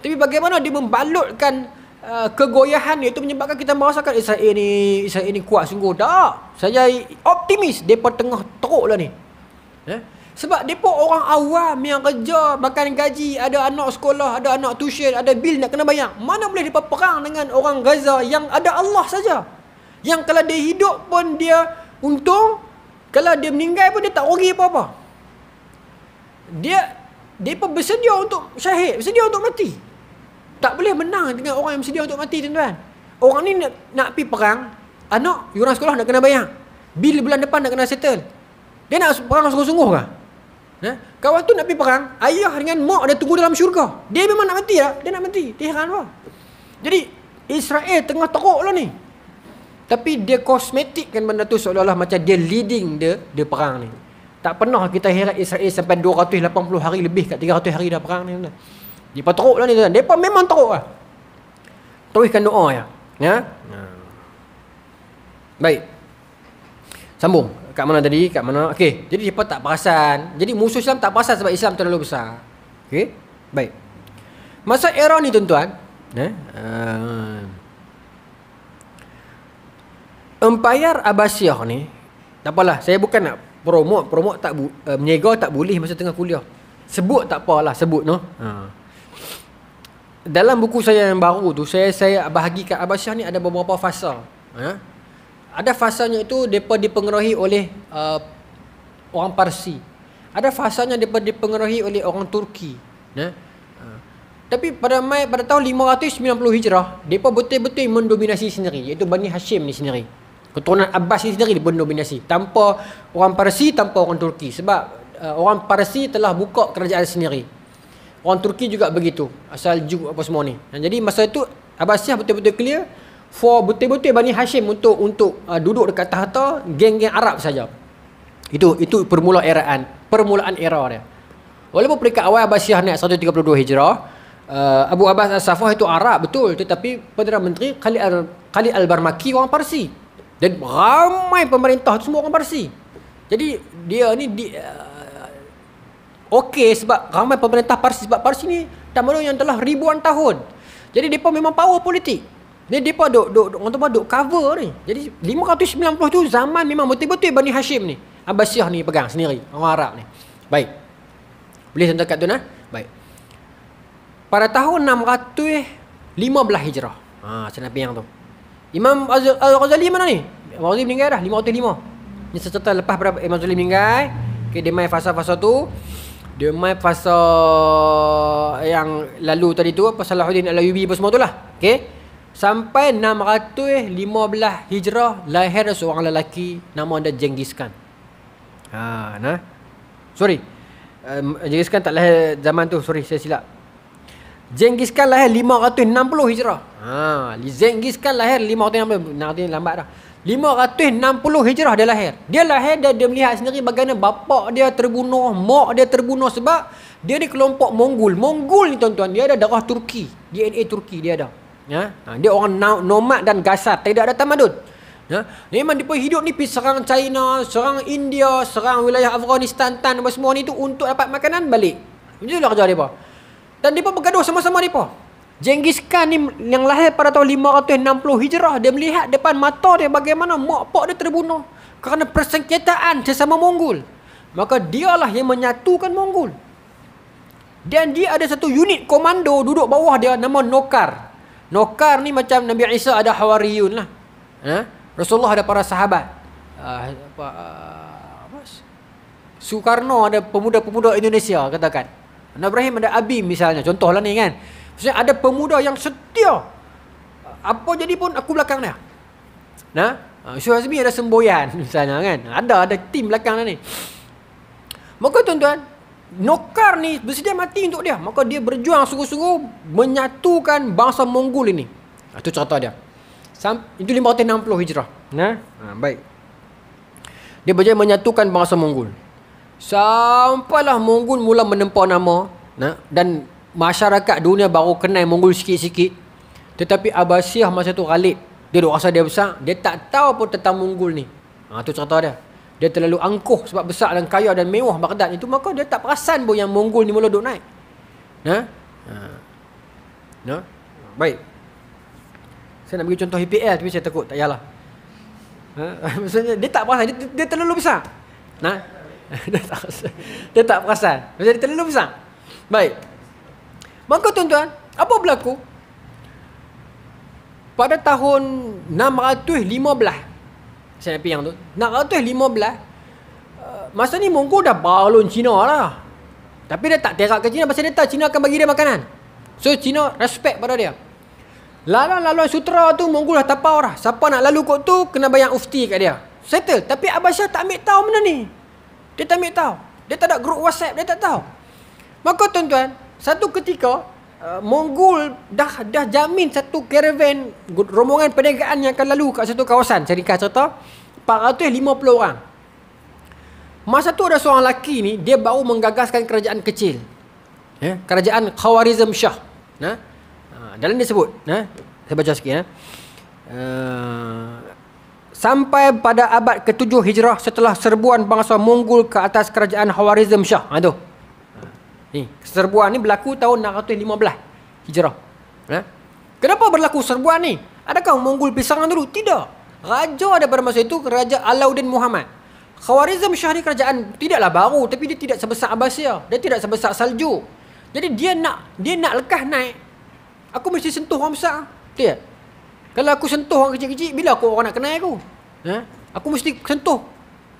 Tapi bagaimana dia membalutkan uh, kegoyahan itu menyebabkan kita merasakan Israel eh, ni Israel ni kuat sungguh. Tak. Saya optimis depa tengah teruk lah ni. Eh? Sebab depa orang awam yang kerja, makan gaji, ada anak sekolah, ada anak tuition, ada bil nak kena bayar. Mana boleh depa perang dengan orang Gaza yang ada Allah saja. Yang kalau dia hidup pun dia untung, kalau dia meninggal pun dia tak rugi apa-apa. Dia depa bersedia untuk syahid, bersedia untuk mati. Tak boleh menang dengan orang yang bersedia untuk mati tuan-tuan. Orang ni nak, nak pergi perang, anak, yuran sekolah nak kena bayar. Bil bulan depan nak kena settle. Dia nak perang sungguh-sungguh kah? Ya? Kawan tu nak pergi perang, ayah dengan mak dia tunggu dalam syurga. Dia memang nak mati lah. Dia nak mati. Dia heran apa? Jadi, Israel tengah teruk lah ni. Tapi dia kosmetikkan benda tu seolah-olah macam dia leading dia, dia perang ni. Tak pernah kita heran Israel sampai 280 hari lebih kat 300 hari dah perang ni. Depa teruk lah ni tuan. Depa memang teruk lah. Teruskan doa ya. ya. Ya. Baik. Sambung. Kat mana tadi? Kat mana? Okey. Jadi depa tak perasan. Jadi musuh Islam tak perasan sebab Islam terlalu besar. Okey. Baik. Masa era ni tuan-tuan, ya. Eh? Uh, Empayar Abbasiyah ni, tak apalah, saya bukan nak promote, promote tak bu, uh, eh, menyegar tak boleh masa tengah kuliah. Sebut tak apalah, sebut noh. Ha. Uh dalam buku saya yang baru tu saya saya bahagikan Abasyah ni ada beberapa fasa ya ada fasanya itu depa dipengaruhi oleh uh, orang Parsi ada fasanya depa dipengaruhi oleh orang Turki ya uh, tapi pada mai pada tahun 590 Hijrah, depa betul-betul mendominasi sendiri iaitu Bani Hashim ni sendiri. Keturunan Abbas ni sendiri mendominasi tanpa orang Parsi, tanpa orang Turki sebab uh, orang Parsi telah buka kerajaan sendiri orang Turki juga begitu asal Jew apa semua ni jadi masa itu Abbasiyah betul-betul clear for betul-betul Bani Hashim untuk untuk uh, duduk dekat tahta geng-geng Arab saja itu itu permula eraan permulaan era dia walaupun peringkat awal Abbasiyah naik 132 Hijrah uh, Abu Abbas As-Safah itu Arab betul tetapi Perdana Menteri Khalid Al- Khalid Al-Barmaki orang Parsi dan ramai pemerintah itu semua orang Parsi jadi dia ni di, uh, okey sebab ramai pemerintah Parsi sebab Parsi ni tamadun yang telah ribuan tahun. Jadi depa memang power politik. Ni depa duk duk orang tu duk cover ni. Jadi 590 tu zaman memang betul-betul Bani Hashim ni. Abbasiyah ni pegang sendiri orang Arab ni. Baik. Boleh sentuh kat tu nah. Eh? Baik. Pada tahun 615 Hijrah. Ha, senapi yang tu. Imam az eh, ghazali mana ni? Imam Ghazali meninggal dah 505. Ni secerita lepas berapa eh, Imam Ghazali meninggal, okay, dia main fasa-fasa tu. Dia mai pasal yang lalu tadi tu pasal Salahuddin Al-Ayyubi apa semua tu lah. Okey. Sampai 615 Hijrah lahir seorang lelaki nama dia Genghis Khan. Ha, nah. Sorry. Um, Genghis Khan tak lahir zaman tu, sorry saya silap. Genghis Khan lahir 560 Hijrah. Ha, Genghis Khan lahir 560. Nak lambat dah. 560 hijrah dia lahir Dia lahir dan dia melihat sendiri bagaimana bapak dia terbunuh Mak dia terbunuh sebab Dia ni kelompok Mongol Mongol ni tuan-tuan Dia ada darah Turki DNA Turki dia ada ya? ha, Dia orang nomad dan gasar Tidak ada tamadun ya? Memang dia pun hidup ni pergi serang China Serang India Serang wilayah Afghanistan Tan semua ni tu Untuk dapat makanan balik Itulah kerja dia pun Dan dia pun bergaduh sama-sama dia pun Genghis Khan ni yang lahir pada tahun 560 Hijrah dia melihat depan mata dia bagaimana mak pak dia terbunuh kerana persengketaan sesama Mongol. Maka dialah yang menyatukan Mongol. Dan dia ada satu unit komando duduk bawah dia nama Nokar. Nokar ni macam Nabi Isa ada Hawariyun lah. Eh? Rasulullah ada para sahabat. Uh, apa, uh, ah, Sukarno ada pemuda-pemuda Indonesia katakan. Nabi Ibrahim ada Abim misalnya. Contohlah ni kan. Saya ada pemuda yang setia. Apa jadi pun aku belakang dia. Nah, ah, Syuhazmi ada semboyan misalnya kan. Ada ada tim belakang dia ni. Maka tuan-tuan, Nokar ni bersedia mati untuk dia. Maka dia berjuang sungguh-sungguh menyatukan bangsa Mongol ini. Ah, itu cerita dia. Sam, itu 560 Hijrah. Nah, ha, baik. Dia berjaya menyatukan bangsa Mongol. Sampailah Mongol mula menempa nama, nah, dan masyarakat dunia baru kenal Mongol sikit-sikit. Tetapi Abasyah masa tu Khalid, dia duk rasa dia besar, dia tak tahu pun tentang Mongol ni. Ha tu cerita dia. Dia terlalu angkuh sebab besar dan kaya dan mewah Baghdad itu maka dia tak perasan pun yang Mongol ni mula duk naik. Ha? Ha. Ha. Baik. Saya nak bagi contoh IPL tapi saya takut tak yalah. Ha? dia tak perasan dia, dia terlalu besar. Nah. Ha? dia tak perasan. dia terlalu besar. Baik. Maka tuan-tuan, apa berlaku? Pada tahun 615 Saya nak yang tu 615 uh, eh, Masa ni Mongol dah balon Cina lah Tapi dia tak terak ke Cina pasal dia tahu Cina akan bagi dia makanan So Cina respect pada dia lalu lalu sutra tu Mongol dah tapau lah Siapa nak lalu kot tu Kena bayar ufti kat dia Settle Tapi Abah Syah tak ambil tahu benda ni Dia tak ambil tahu Dia tak ada grup whatsapp Dia tak tahu Maka tuan-tuan satu ketika uh, Mongol dah dah jamin satu caravan rombongan perniagaan yang akan lalu kat satu kawasan syarikat serta 450 orang masa tu ada seorang lelaki ni dia baru menggagaskan kerajaan kecil yeah. kerajaan Khwarizm Shah nah uh, dalam dia sebut nah saya baca sikit ya. Uh, sampai pada abad ke-7 Hijrah setelah serbuan bangsa Mongol ke atas kerajaan Khwarizm Shah. Ha, tu. Ni, serbuan ni berlaku tahun 615 Hijrah. Ha? Kenapa berlaku serbuan ni? Adakah Mongol pisangan dulu? Tidak. Raja ada pada masa itu Raja Alauddin Muhammad. Khawarizm syahri kerajaan tidaklah baru tapi dia tidak sebesar Abbasia. Dia tidak sebesar Salju. Jadi dia nak dia nak lekah naik. Aku mesti sentuh orang besar. Betul Kalau aku sentuh orang kecil-kecil, bila aku orang nak kenal aku? Ha? Aku mesti sentuh.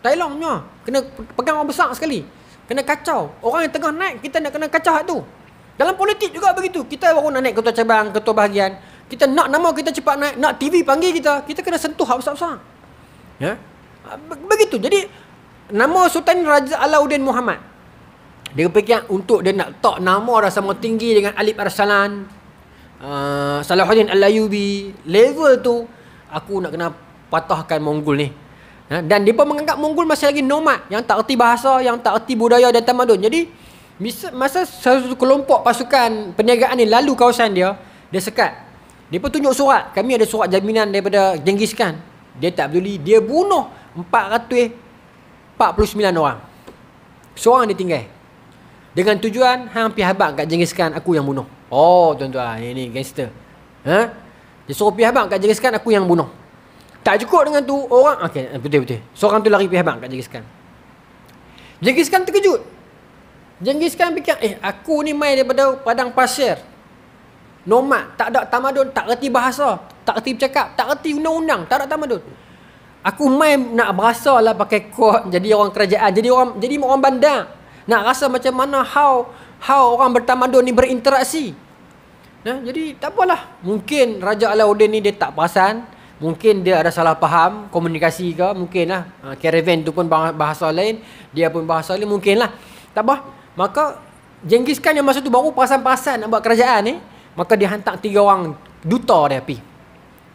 Thailand punya. Kena pegang orang besar sekali kena kacau. Orang yang tengah naik, kita nak kena kacau hak tu. Dalam politik juga begitu. Kita baru nak naik ketua cabang, ketua bahagian. Kita nak nama kita cepat naik, nak TV panggil kita. Kita kena sentuh hak besar-besar. Ya? Begitu. Jadi, nama Sultan Raja Alauddin Muhammad. Dia fikir untuk dia nak tak nama orang sama tinggi dengan Alip Arsalan. Uh, Salahuddin Al-Layubi. Level tu, aku nak kena patahkan Mongol ni. Ha? Dan dia pun menganggap Mongol masih lagi nomad Yang tak erti bahasa, yang tak erti budaya dan tamadun Jadi masa satu kelompok pasukan perniagaan ni lalu kawasan dia Dia sekat Mereka tunjuk surat Kami ada surat jaminan daripada Genghis Khan Dia tak peduli Dia bunuh 449 orang Seorang dia tinggal Dengan tujuan Hang pihak habak kat Genghis Khan aku yang bunuh Oh tuan-tuan ini gangster ha? Dia suruh pihak habak kat Genghis Khan aku yang bunuh tak cukup dengan tu Orang Okay eh, betul betul Seorang tu lari pergi abang kat Jengis Khan Jengis Khan terkejut Jengis Khan fikir Eh aku ni main daripada Padang Pasir Nomad Tak ada tamadun Tak reti bahasa Tak reti bercakap Tak reti undang-undang Tak ada tamadun Aku main nak berasa lah pakai kot jadi orang kerajaan jadi orang jadi orang bandar nak rasa macam mana how how orang bertamadun ni berinteraksi nah jadi tak apalah mungkin raja alauddin ni dia tak perasan Mungkin dia ada salah faham Komunikasi ke Mungkin lah ha, Caravan tu pun bahasa lain Dia pun bahasa lain Mungkin lah Tak apa Maka Genghis Khan yang masa tu baru pasan-pasan Nak buat kerajaan ni eh? Maka dia hantar tiga orang Duta dia pergi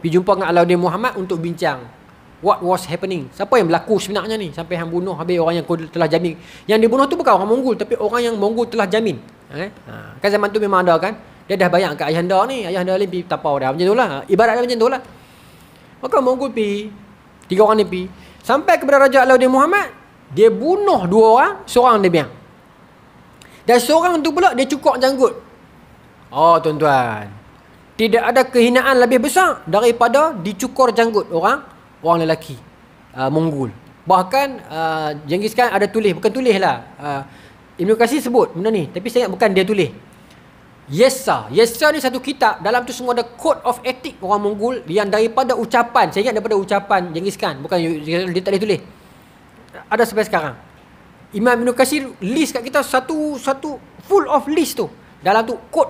Pergi jumpa dengan Alauddin Muhammad Untuk bincang What was happening Siapa yang berlaku sebenarnya ni Sampai yang bunuh Habis orang yang telah jamin Yang dibunuh tu bukan orang Mongol Tapi orang yang Mongol telah jamin eh? Ha, kan zaman tu memang ada kan dia dah bayangkan ayah anda ni Ayah anda ni pergi tapau dah Macam tu lah ha, Ibarat dia macam tu lah Maka Mongol pi, Tiga orang ni pergi. Sampai kepada Raja Alauddin Muhammad. Dia bunuh dua orang. Seorang dia biar. Dan seorang tu pula dia cukur janggut. Oh tuan-tuan. Tidak ada kehinaan lebih besar daripada dicukur janggut orang orang lelaki. Uh, Mongol. Bahkan uh, Genghis Khan ada tulis. Bukan tulis lah. Uh, Ibn Qasih sebut benda ni. Tapi saya ingat bukan dia tulis. Yesa. Yesa ni satu kitab. Dalam tu semua ada code of ethic orang Mongol yang daripada ucapan. Saya ingat daripada ucapan Genghis Khan. Bukan dia tak boleh tulis. Ada sampai sekarang. Imam Ibn Qasir list kat kita satu satu full of list tu. Dalam tu code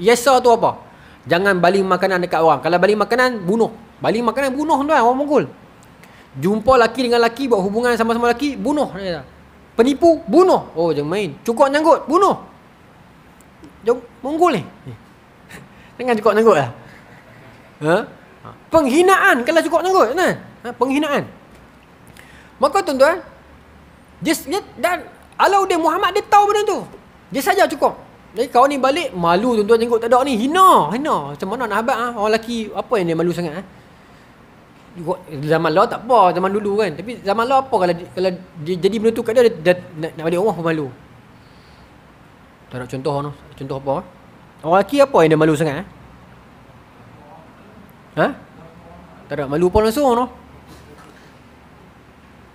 Yesa tu apa? Jangan baling makanan dekat orang. Kalau baling makanan, bunuh. Baling makanan, bunuh tuan lah orang Mongol. Jumpa laki dengan laki, buat hubungan sama-sama laki, bunuh. Penipu, bunuh. Oh, jangan main. Cukup nyanggut, bunuh. Jom, monggul ni. Jangan cukup nanggut lah. Ha? Penghinaan kalau cukup nanggut. Kan? Ha? Penghinaan. Maka tuan-tuan, dia, dan Alauddin Muhammad dia tahu benda tu. Dia saja cukup. Jadi kau ni balik, malu tuan-tuan jenggot tak ada ni. Hina, hina. Macam mana nak abad ha? Ah? orang lelaki apa yang dia malu sangat. Ha? Zaman law tak apa, zaman dulu kan. Tapi zaman law apa kalau, kalau dia jadi benda tu kat dia, dia, dia nak, nak balik rumah pun malu. Tak nak contoh no. Contoh apa? Orang lelaki apa yang dia malu sangat? Eh? Ha? Tak nak malu pun langsung no.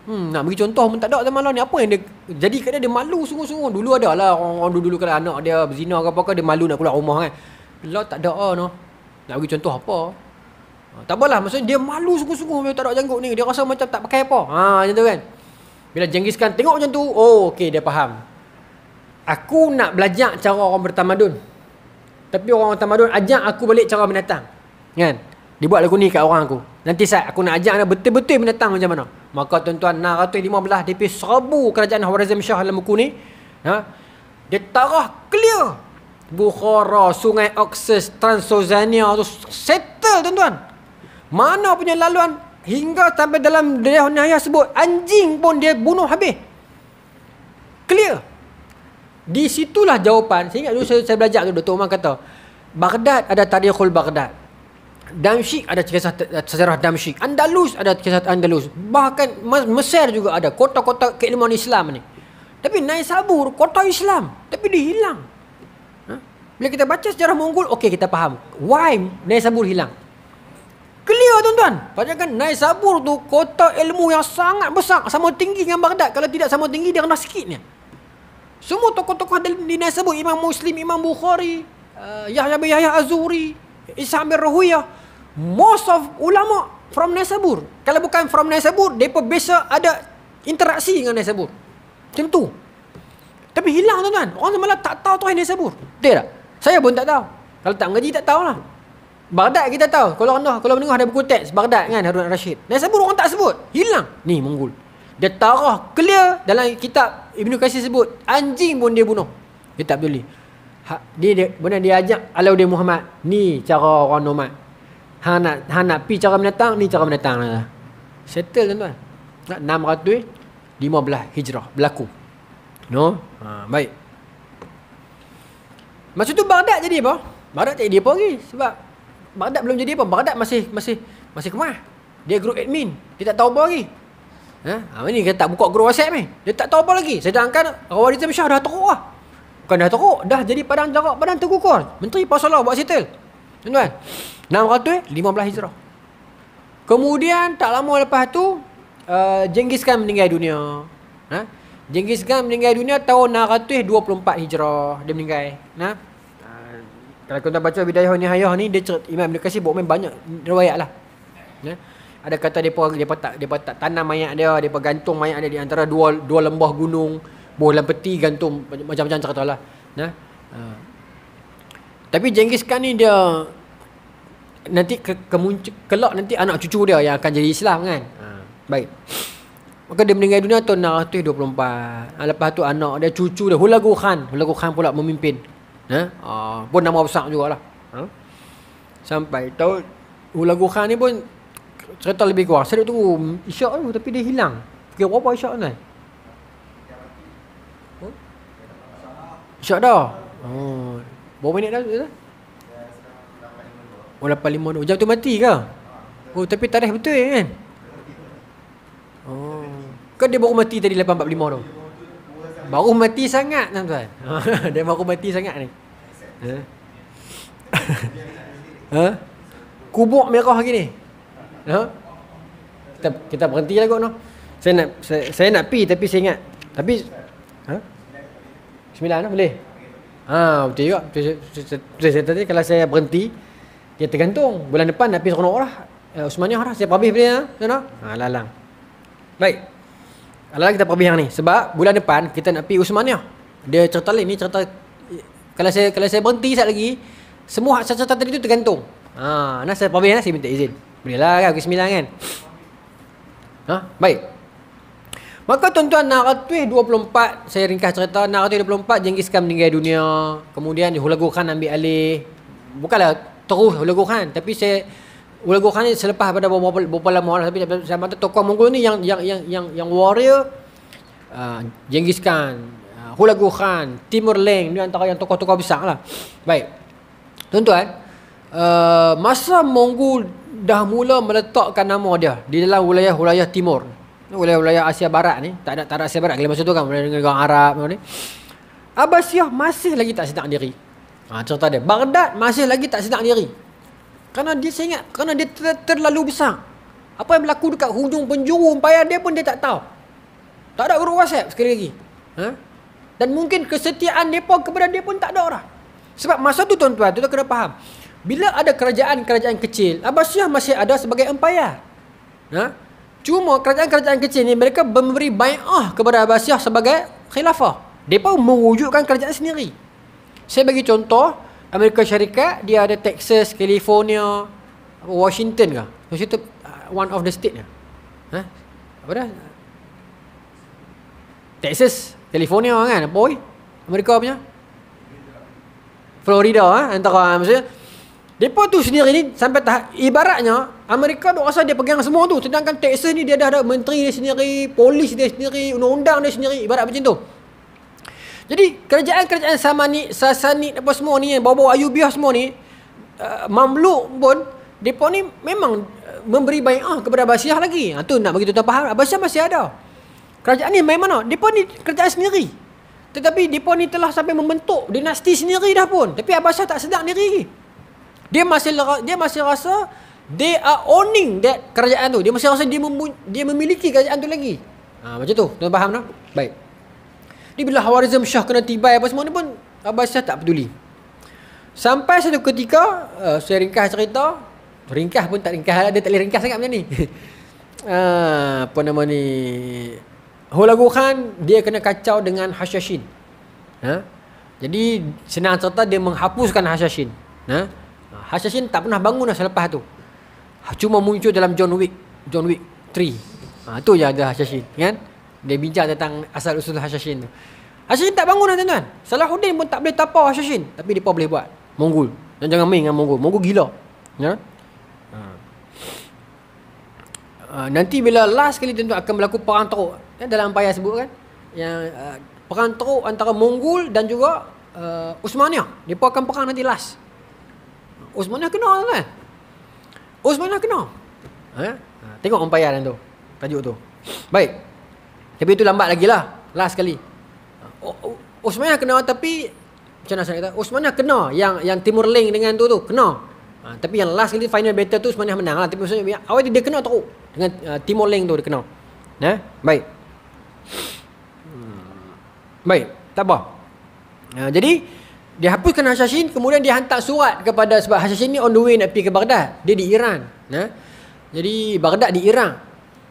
Hmm, nak bagi contoh pun tak ada zaman ni. Apa yang dia jadi kat dia, dia malu sungguh-sungguh. Dulu ada lah orang-orang dulu-dulu kalau anak dia berzina ke apa ke dia malu nak keluar rumah kan. Lah tak ada ah no. Nak bagi contoh apa? Ha, tak apalah maksudnya dia malu sungguh-sungguh bila tak ada janggut ni. Dia rasa macam tak pakai apa. Ha macam tu kan. Bila jenggiskan tengok macam tu, oh okey dia faham. Aku nak belajar cara orang bertamadun. Tapi orang bertamadun ajak aku balik cara binatang. Kan? Dia buat lagu ni kat orang aku. Nanti saya aku nak ajak dia betul-betul binatang macam mana. Maka tuan-tuan, 615 DP serabu kerajaan Hawarizm Shah dalam buku ni. Ha? Dia tarah clear. Bukhara, Sungai Oxus, Transoxania tu settle tuan-tuan. Mana punya laluan hingga sampai dalam daerah Nihaya sebut anjing pun dia bunuh habis. Clear. Di situlah jawapan. Saya ingat dulu saya, saya belajar tu Dr. Umar kata. Baghdad ada tarikhul Baghdad. Damsyik ada kisah sejarah Damsyik. Andalus ada kisah Andalus. Bahkan Mesir juga ada. Kota-kota keilmuan Islam ni. Tapi Naisabur kota Islam. Tapi dia hilang. Ha? Bila kita baca sejarah Mongol, okey kita faham. Why Naisabur hilang? Clear tuan-tuan. Padahal kan Naisabur tu kota ilmu yang sangat besar. Sama tinggi dengan Baghdad. Kalau tidak sama tinggi, dia rendah sikit ni. Semua tokoh-tokoh di nasa sebut Imam Muslim, Imam Bukhari, uh, Yahya bin Yahya Azuri, Isa bin Ruhiyah. Most of ulama from Nasabur. Kalau bukan from Nasabur, mereka biasa ada interaksi dengan Nasabur. Tentu. Tapi hilang tuan-tuan. Orang malah tak tahu tuan Nasabur. Betul tak? Saya pun tak tahu. Kalau tak ngaji tak tahulah. Baghdad kita tahu. Kalau anda kalau mendengar ada buku teks Baghdad kan Harun Rashid. Nasabur orang tak sebut. Hilang. Ni Mongol. Dia tarah clear dalam kitab Ibnu Qasir sebut anjing pun dia bunuh. Dia tak peduli. Ha, dia dia benda dia ajak Alauddin Muhammad ni cara orang nomad. Hang nak hang nak pi cara menatang ni cara menatang lah. Settle tuan-tuan. Nak 615 Hijrah berlaku. No? Ha, baik. Masa tu Baghdad jadi apa? Baghdad tak jadi apa lagi sebab Baghdad belum jadi apa? Baghdad masih masih masih kemah. Dia group admin. Dia tak tahu apa lagi. Ha? ha ini kita tak buka grup WhatsApp ni. Dia tak tahu apa lagi. Sedangkan Rawalizam Shah dah teruk lah. Bukan dah teruk. Dah jadi padang jarak, padang tegukur. Menteri Pasal buat settle. Tuan-tuan. 600 15 Hijrah. Kemudian tak lama lepas tu. Uh, Genghis Khan meninggal dunia. Ha? Genghis Khan meninggal dunia tahun 624 Hijrah. Dia meninggal. Ha? Kalau kau tak baca Bidayah Nihayah ni, dia cerita Imam Ibn Kasih buat main banyak riwayat lah. Ya? ada kata depa depa tak depa tak tanam mayat dia depa gantung mayat dia di antara dua dua lembah gunung buah dalam peti gantung macam-macam cerita lah nah ha. tapi Genghis Khan ni dia nanti ke, kemunc- kelak nanti anak cucu dia yang akan jadi Islam kan ha. baik maka dia meninggal dunia tahun 624 ha. Ah, lepas tu anak dia cucu dia Hulagu Khan Hulagu Khan pula memimpin nah ha. ha. pun nama besar jugalah ha. sampai tahun Hulagu Khan ni pun cerita lebih kurang saya tu isyak tu kan, tapi dia hilang pukul apa isyak tu kan, isyak dah hmm. berapa minit dah tu Oh, lapan lima oh, Jam tu mati ke? Oh, tapi tarikh betul eh, kan? Oh. Kan dia baru mati tadi lapan lima tu? Baru mati sangat, tuan-tuan. dia baru mati sangat ni. Ha? ha? Kubuk merah gini. ni. Ha? Kita, kita berhenti lah kot no. Saya nak saya, saya nak pi tapi saya ingat. Tapi ha? Sembilan lah boleh. Ha, betul juga. Betul saya tadi kalau saya berhenti dia tergantung. Bulan depan nak pi seronok lah. Eh, Usmaniah lah. Siapa habis boleh lah. No? Ha, lalang. Baik. Alang kita pergi yang ni sebab bulan depan kita nak pi Usmaniah. Ha? Dia cerita lain ni cerita kalau saya kalau saya berhenti sat lagi semua hak cerita tadi tu tergantung. Ha, nah saya pergi nah saya minta izin. Boleh lah kan aku sembilan kan Ha? Baik Maka tuan-tuan naratuih 24 Saya ringkas cerita nak Naratuih 24 Genghis Khan meninggal dunia Kemudian Hulagu Khan ambil alih Bukanlah terus Hulagu Khan Tapi saya Hulagu Khan ni selepas pada beberapa, beberapa lama lah Tapi saya mata tokoh Mongol ni yang yang yang yang, yang warrior uh, Genghis Khan uh, Hulagu Khan Timur Leng Ni antara yang tokoh-tokoh besar lah Baik Tuan-tuan Eh, masa Mongol dah mula meletakkan nama dia di dalam wilayah-wilayah timur wilayah-wilayah Asia Barat ni tak ada tarak Asia Barat kalau masa tu kan dengan orang Arab ni Abbasiyah masih lagi tak sedar diri ha, cerita dia Baghdad masih lagi tak sedar diri kerana dia sengat, kerana dia ter- terlalu besar apa yang berlaku dekat hujung penjuru upaya dia pun dia tak tahu tak ada guru WhatsApp sekali lagi ha? dan mungkin kesetiaan depa kepada dia pun tak ada orang sebab masa tu tuan-tuan tu kena faham bila ada kerajaan-kerajaan kecil, Abbasiyah masih ada sebagai empayar. Ha? Cuma kerajaan-kerajaan kecil ni mereka memberi bai'ah kepada Abbasiyah sebagai khilafah. Depa mewujudkan kerajaan sendiri. Saya bagi contoh Amerika Syarikat dia ada Texas, California, Washington ke? Washington uh, one of the state ke? Ha? Apa dah? Texas, California kan? Boy, Amerika punya. Florida ah, ha? antara maksudnya Depa tu sendiri ni sampai tahap ibaratnya Amerika duk rasa dia pegang semua tu sedangkan Texas ni dia dah ada menteri dia sendiri, polis dia sendiri, undang-undang dia sendiri ibarat macam tu. Jadi kerajaan-kerajaan Samani, Sasani apa semua ni yang bawa-bawa Ayubiah semua ni uh, mamluk pun depa ni memang eh, memberi bai'ah kepada Abbasiyah lagi. Ha tu nak bagi tuan-tuan faham Abbasiyah masih ada. Kerajaan ni main mana? Depa ni kerajaan sendiri. Tetapi depa ni telah sampai membentuk dinasti sendiri dah pun. Tapi abasiah tak sedar sendiri dia masih dia masih rasa they are owning that kerajaan tu. Dia masih rasa dia mem, dia memiliki kerajaan tu lagi. Ha, macam tu. Tuan faham tak? Baik. Ni bila Hawarizm Shah kena tiba apa semua ni pun Abbas Shah tak peduli. Sampai satu ketika uh, saya ringkas cerita, ringkas pun tak ringkas lah. Dia tak boleh ringkas sangat macam ni. Uh, apa nama ni Hulagu Khan dia kena kacau dengan Hashashin ha? jadi senang cerita dia menghapuskan Hashashin ha? Ha, Assassin tak pernah bangun lah selepas tu. Ha, cuma muncul dalam John Wick, John Wick 3. Ha, tu je ada Assassin, kan? Dia bincang tentang asal usul Assassin tu. Assassin tak bangun lah tuan-tuan. Salahuddin pun tak boleh tapau Assassin, tapi dia boleh buat. Mongol. Jangan jangan main dengan Mongol. Mongol gila. Ya. Ha. ha nanti bila last kali tentu akan berlaku perang teruk ya, dalam apa sebut kan yang uh, perang teruk antara Mongol dan juga uh, Usmania. Depa akan perang nanti last. Osmanah kenal kan? Osmanah kenal. Eh? Ha, tengok umpayaran tu. Tajuk tu. Baik. Tapi itu lambat lagi lah. Last sekali. Osmanah kenal tapi... Macam mana saya kata? Osmanah kena yang yang Timur Leng dengan tu tu. kenal. Ha, tapi yang last kali final battle tu Osmanah menang lah. Tapi maksudnya awal dia kenal teruk. Oh, dengan uh, Timur Leng tu dia kena. Eh? Ha? Baik. Hmm. Baik. Tak apa. Uh, jadi... Dia hapuskan Hashashin kemudian dia hantar surat kepada sebab Hashashin ni on the way nak pergi ke Baghdad. Dia di Iran. Ya? Jadi Baghdad di Iran.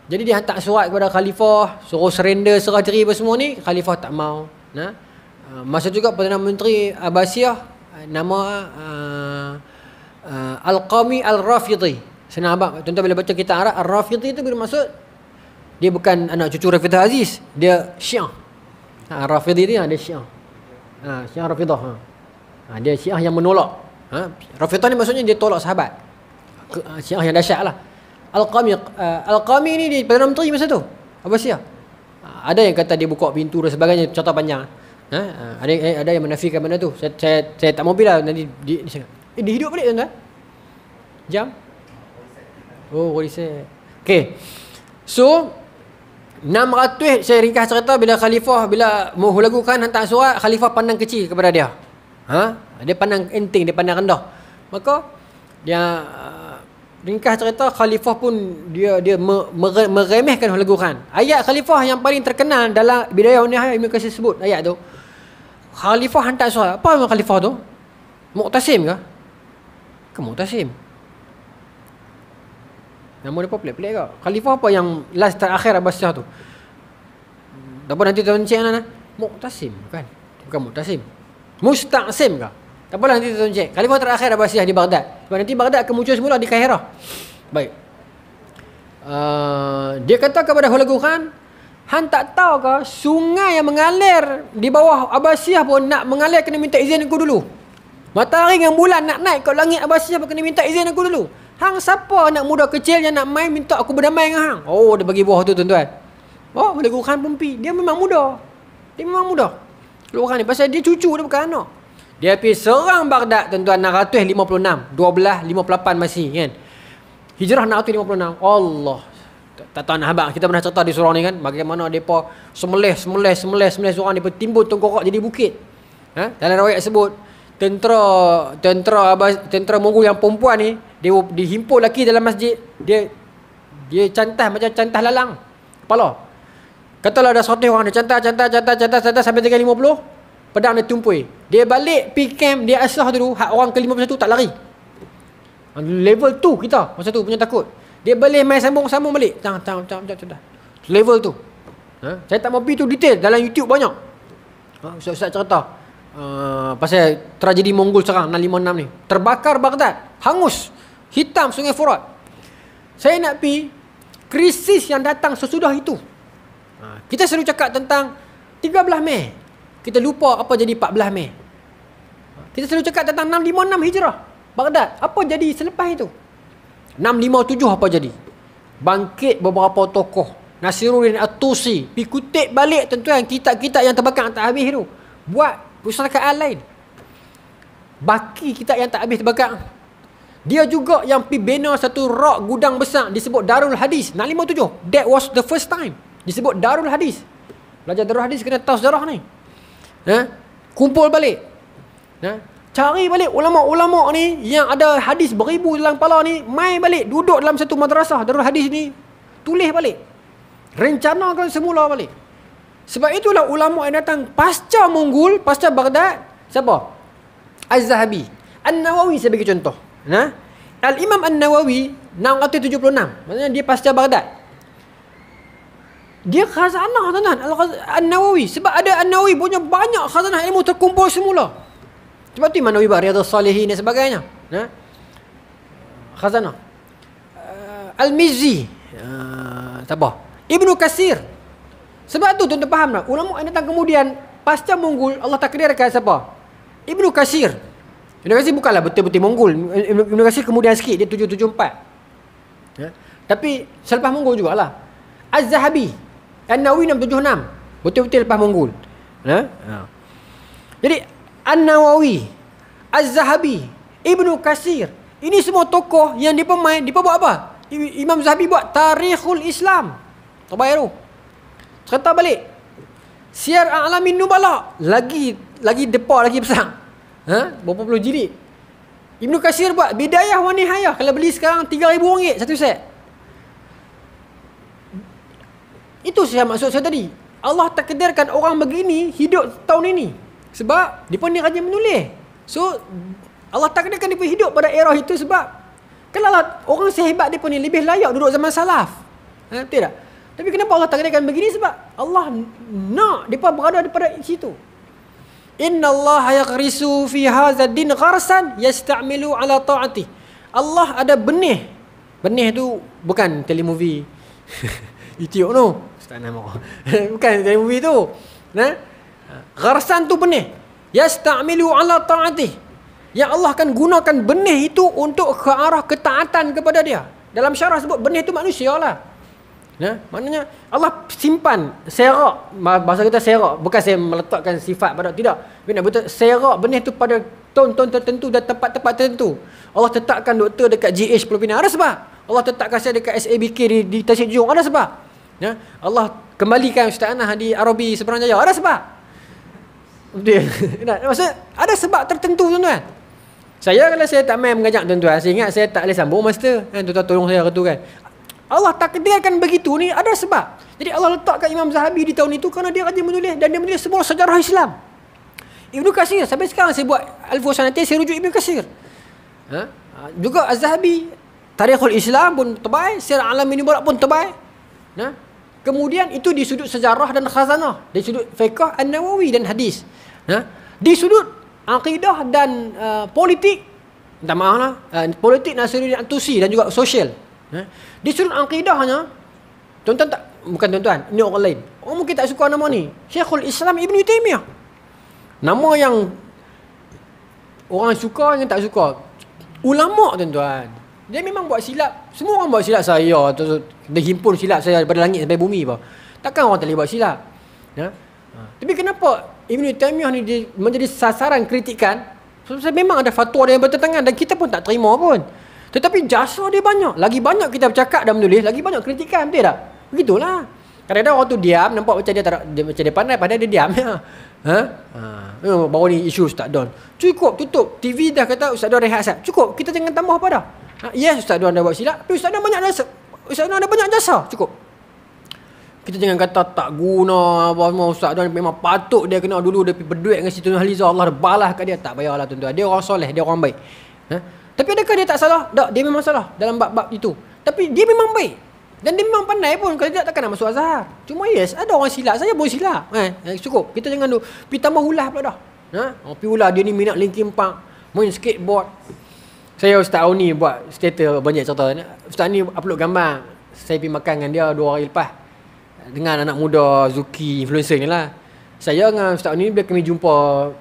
Jadi dia hantar surat kepada khalifah suruh surrender serah diri apa semua ni khalifah tak mau. Ya? Ah, masa juga Perdana Menteri Abbasiyah nama uh, uh, Al-Qami Al-Rafidhi. Senang abang. Tuan-tuan bila baca kitab Arab Al-Rafidhi tu maksud dia bukan anak cucu Rafidah Aziz. Dia Syiah. Ha, Rafidhi ni ada Syiah. Syiah Rafidah. Ha ha, Dia syiah yang menolak ha, Rafidah ni maksudnya dia tolak sahabat Ke, ha, Syiah yang dahsyat lah Al-Qami uh, Al-Qami ni di Perdana Menteri masa tu apa Syiah ha, Ada yang kata dia buka pintu dan sebagainya Contoh panjang ha, ha ada, eh, ada yang menafikan benda tu Saya, saya, saya tak mobil lah nanti di, di, Eh dia hidup balik tuan-tuan Jam Oh reset Okay So 600 saya ringkas cerita bila khalifah bila mau menghulagukan hantar surat khalifah pandang kecil kepada dia ha? Dia pandang enteng, dia pandang rendah. Maka dia uh, ringkas cerita khalifah pun dia dia me, mere, meremehkan lagu Quran. Ayat khalifah yang paling terkenal dalam bidayah ni ayat Imam sebut ayat tu. Khalifah hantar surat. Apa nama khalifah tu? Muqtasim ke? Ke Muqtasim? Nama dia pun pelik-pelik ke? Khalifah apa yang last terakhir Abbasiyah tu? Dapat nanti tuan cik kan, anak-anak. Muqtasim kan? Bukan Muqtasim. Mustaqsim ke? Tak apalah nanti tuan cek. Kalifah terakhir Abbas di Baghdad. Sebab nanti Baghdad akan muncul semula di Kaherah. Baik. Uh, dia kata kepada Hulagu Khan, Han tak tahu ke sungai yang mengalir di bawah Abbasiyah pun nak mengalir kena minta izin aku dulu. Matahari dengan bulan nak naik kat langit Abbasiyah pun kena minta izin aku dulu. Hang siapa anak muda kecil yang nak main minta aku berdamai dengan hang? Oh, dia bagi buah tu tuan-tuan. Oh, Hulagu Khan pun pergi. Dia memang muda. Dia memang muda. 10 orang ni pasal dia cucu dia bukan anak. Dia pergi serang Baghdad tuan-tuan 656, 1258 masih kan. Hijrah 656. Allah. Tak tahu nak habaq kita pernah cerita di surau ni kan bagaimana depa semelih semelih semelih semelih seorang depa timbul tengkorak jadi bukit. Ha? Dalam riwayat sebut tentera tentera apa tentera Mongol yang perempuan ni dia dihimpun lelaki dalam masjid dia dia cantah macam cantah lalang. Kepala Katalah ada sorti orang dia cantar, cantar, cantar, cantar, cantar sampai tinggal lima 50. Pedang dia tumpui. Dia balik pergi camp, dia asah dulu. Hak orang ke lima 51 tak lari. Level tu kita masa tu punya takut. Dia balik main sambung-sambung balik. Tang, tang, tang, tang, tang. Level tu. Ha? Saya tak mau pergi tu detail dalam YouTube banyak. Ha? Ustaz-ustaz cerita. Uh, pasal tragedi Mongol serang 656 ni. Terbakar Baghdad. Hangus. Hitam sungai Furat. Saya nak pi krisis yang datang sesudah itu. Ha, kita selalu cakap tentang 13 Mei. Kita lupa apa jadi 14 Mei. Kita selalu cakap tentang 656 Hijrah. Baghdad. Apa jadi selepas itu? 657 apa jadi? Bangkit beberapa tokoh. Nasiruddin At-Tusi. Pergi kutip balik tentuan kitab-kitab yang terbakar tak habis itu. Buat pusatakaan lain. Baki kitab yang tak habis terbakar. Dia juga yang pergi bina satu rock gudang besar disebut Darul Hadis. 657. That was the first time. Disebut darul hadis. Belajar darul hadis kena tahu sejarah ni. Ha? Kumpul balik. Ha? Cari balik ulama-ulama ni yang ada hadis beribu dalam kepala ni, mai balik duduk dalam satu madrasah darul hadis ni, tulis balik. Rencanakan semula balik. Sebab itulah ulama yang datang pasca Mongol, pasca Baghdad, siapa? Az-Zahabi. An-Nawawi sebagai contoh. Ha? Al-Imam An-Nawawi 676. Maksudnya dia pasca Baghdad. Dia khazanah tuan-tuan. Al-Nawawi. Sebab ada Al-Nawawi punya banyak khazanah ilmu terkumpul semula. Sebab tu Imam Nawawi bahari atau salihin dan sebagainya. Ha? Khazanah. Uh, Al-Mizzi. Uh, sabar. Ibn Kasir. Sebab tu tuan-tuan faham tak? Ulama yang datang kemudian pasca Mongol Allah takdirkan siapa? Ibn Kasir. Ibn Kasir bukanlah betul-betul Mongol. Ibn, Ibn Kasir kemudian sikit. Dia 774. Ha? Tapi selepas Mongol jugalah. Az-Zahabi an Nawawi 676. Betul-betul lepas Mongol. Ha? ha. Jadi An-Nawawi, Az-Zahabi, Ibnu Kasir. Ini semua tokoh yang dia pemain, dia buat apa? Imam Zahabi buat Tarikhul Islam. Terbaik tu. Cerita balik. Syiar Alamin Nubala. Lagi lagi depa lagi besar. Ha? Berapa puluh jilid. Ibnu Kasir buat Bidayah Wanihayah. Kalau beli sekarang rm ringgit satu set. Itu saya maksud saya tadi. Allah takdirkan orang begini hidup tahun ini. Sebab dia ni rajin menulis. So Allah takdirkan dia hidup pada era itu sebab kalau orang sehebat dia ni lebih layak duduk zaman salaf. Ha, betul tak? Tapi kenapa Allah takdirkan begini sebab Allah nak depa berada pada situ. Inna Allah yaghrisu fi hadha din gharsan yasta'milu ala ta'ati. Allah ada benih. Benih tu bukan telemovie. itu tu. No tak nama bukan dari movie tu nah gharsan tu benih yastamilu ala taati ya Allah akan gunakan benih itu untuk ke arah ketaatan kepada dia dalam syarah sebut benih itu manusia lah, nah maknanya Allah simpan serak bahasa kita serak bukan saya meletakkan sifat pada tidak tapi nak betul serak benih itu pada tahun-tahun tertentu dan tempat-tempat tertentu Allah tetapkan doktor dekat GH Pulau Pinang ada sebab Allah tetapkan saya dekat SABK di, di Tasik Jurong ada sebab Ya? Allah kembalikan Ustaz Anah di Arabi seberang jaya. Ada sebab. Dia, maksud, ada sebab tertentu tuan-tuan. Saya kalau saya tak main mengajak tuan-tuan, saya ingat saya tak boleh sambung master. Kan, tuan-tuan tolong saya ketua kan. Allah tak kedirikan begitu ni ada sebab. Jadi Allah letakkan Imam Zahabi di tahun itu kerana dia rajin menulis dan dia menulis semua sejarah Islam. Ibn Kasir sampai sekarang saya buat Al-Fusan saya rujuk Ibn Kasir. Ha? ha? Juga Az-Zahabi Tarikhul Islam pun tebal, Sir Alam ini pun tebal. Nah, kemudian itu di sudut sejarah dan khazanah, di sudut fiqh An-Nawawi dan hadis. Nah, di sudut akidah dan uh, politik minta maaf lah. uh, politik Nasruddin Antusi dan juga sosial. Nah, di sudut akidahnya tuan-tuan tak bukan tuan-tuan, ni orang lain. Orang mungkin tak suka nama ni. Syekhul Islam Ibn Taimiyah. Nama yang orang suka dengan tak suka. Ulama tuan-tuan. Dia memang buat silap. Semua orang buat silap saya. Dia himpun silap saya daripada langit sampai bumi apa. Takkan orang tak boleh buat silap. Ya? Ha. Tapi kenapa Ibn Taymiyah ni menjadi sasaran kritikan? Sebab memang ada fatwa dia yang bertentangan dan kita pun tak terima pun. Tetapi jasa dia banyak. Lagi banyak kita bercakap dan menulis, lagi banyak kritikan. Betul tak? Begitulah. Kadang-kadang orang tu diam, nampak macam dia, tak, dia macam dia pandai, padahal dia diam. Ya? Ha? ha. Baru ni isu start down. Cukup, tutup. TV dah kata Ustaz Don rehat, Ustaz. Cukup, kita jangan tambah apa dah. Ha, yes ustaz dia ada buat silap tapi ustaz ada banyak jasa. Ustaz ada banyak jasa cukup. Kita jangan kata tak guna apa semua ustaz dia memang patut dia kena dulu dia pergi berduit dengan si Tun Haliza Allah dah balas kat dia tak payahlah tuan-tuan. Dia orang soleh, dia orang baik. Ha? Tapi adakah dia tak salah? Tak, dia memang salah dalam bab-bab itu. Tapi dia memang baik. Dan dia memang pandai pun kalau tidak takkan nak masuk azhar. Cuma yes, ada orang silap. Saya boleh silap. Eh, eh, cukup. Kita jangan tu. Pergi tambah ulah pula dah. Ha? Oh, pergi ulah. Dia ni minat Linkin Park. Main skateboard. Saya Ustaz Auni buat status banyak contoh. Ustaz ni upload gambar. Saya pergi makan dengan dia dua hari lepas. Dengan anak muda, Zuki, influencer ni lah. Saya dengan Ustaz Auni bila kami jumpa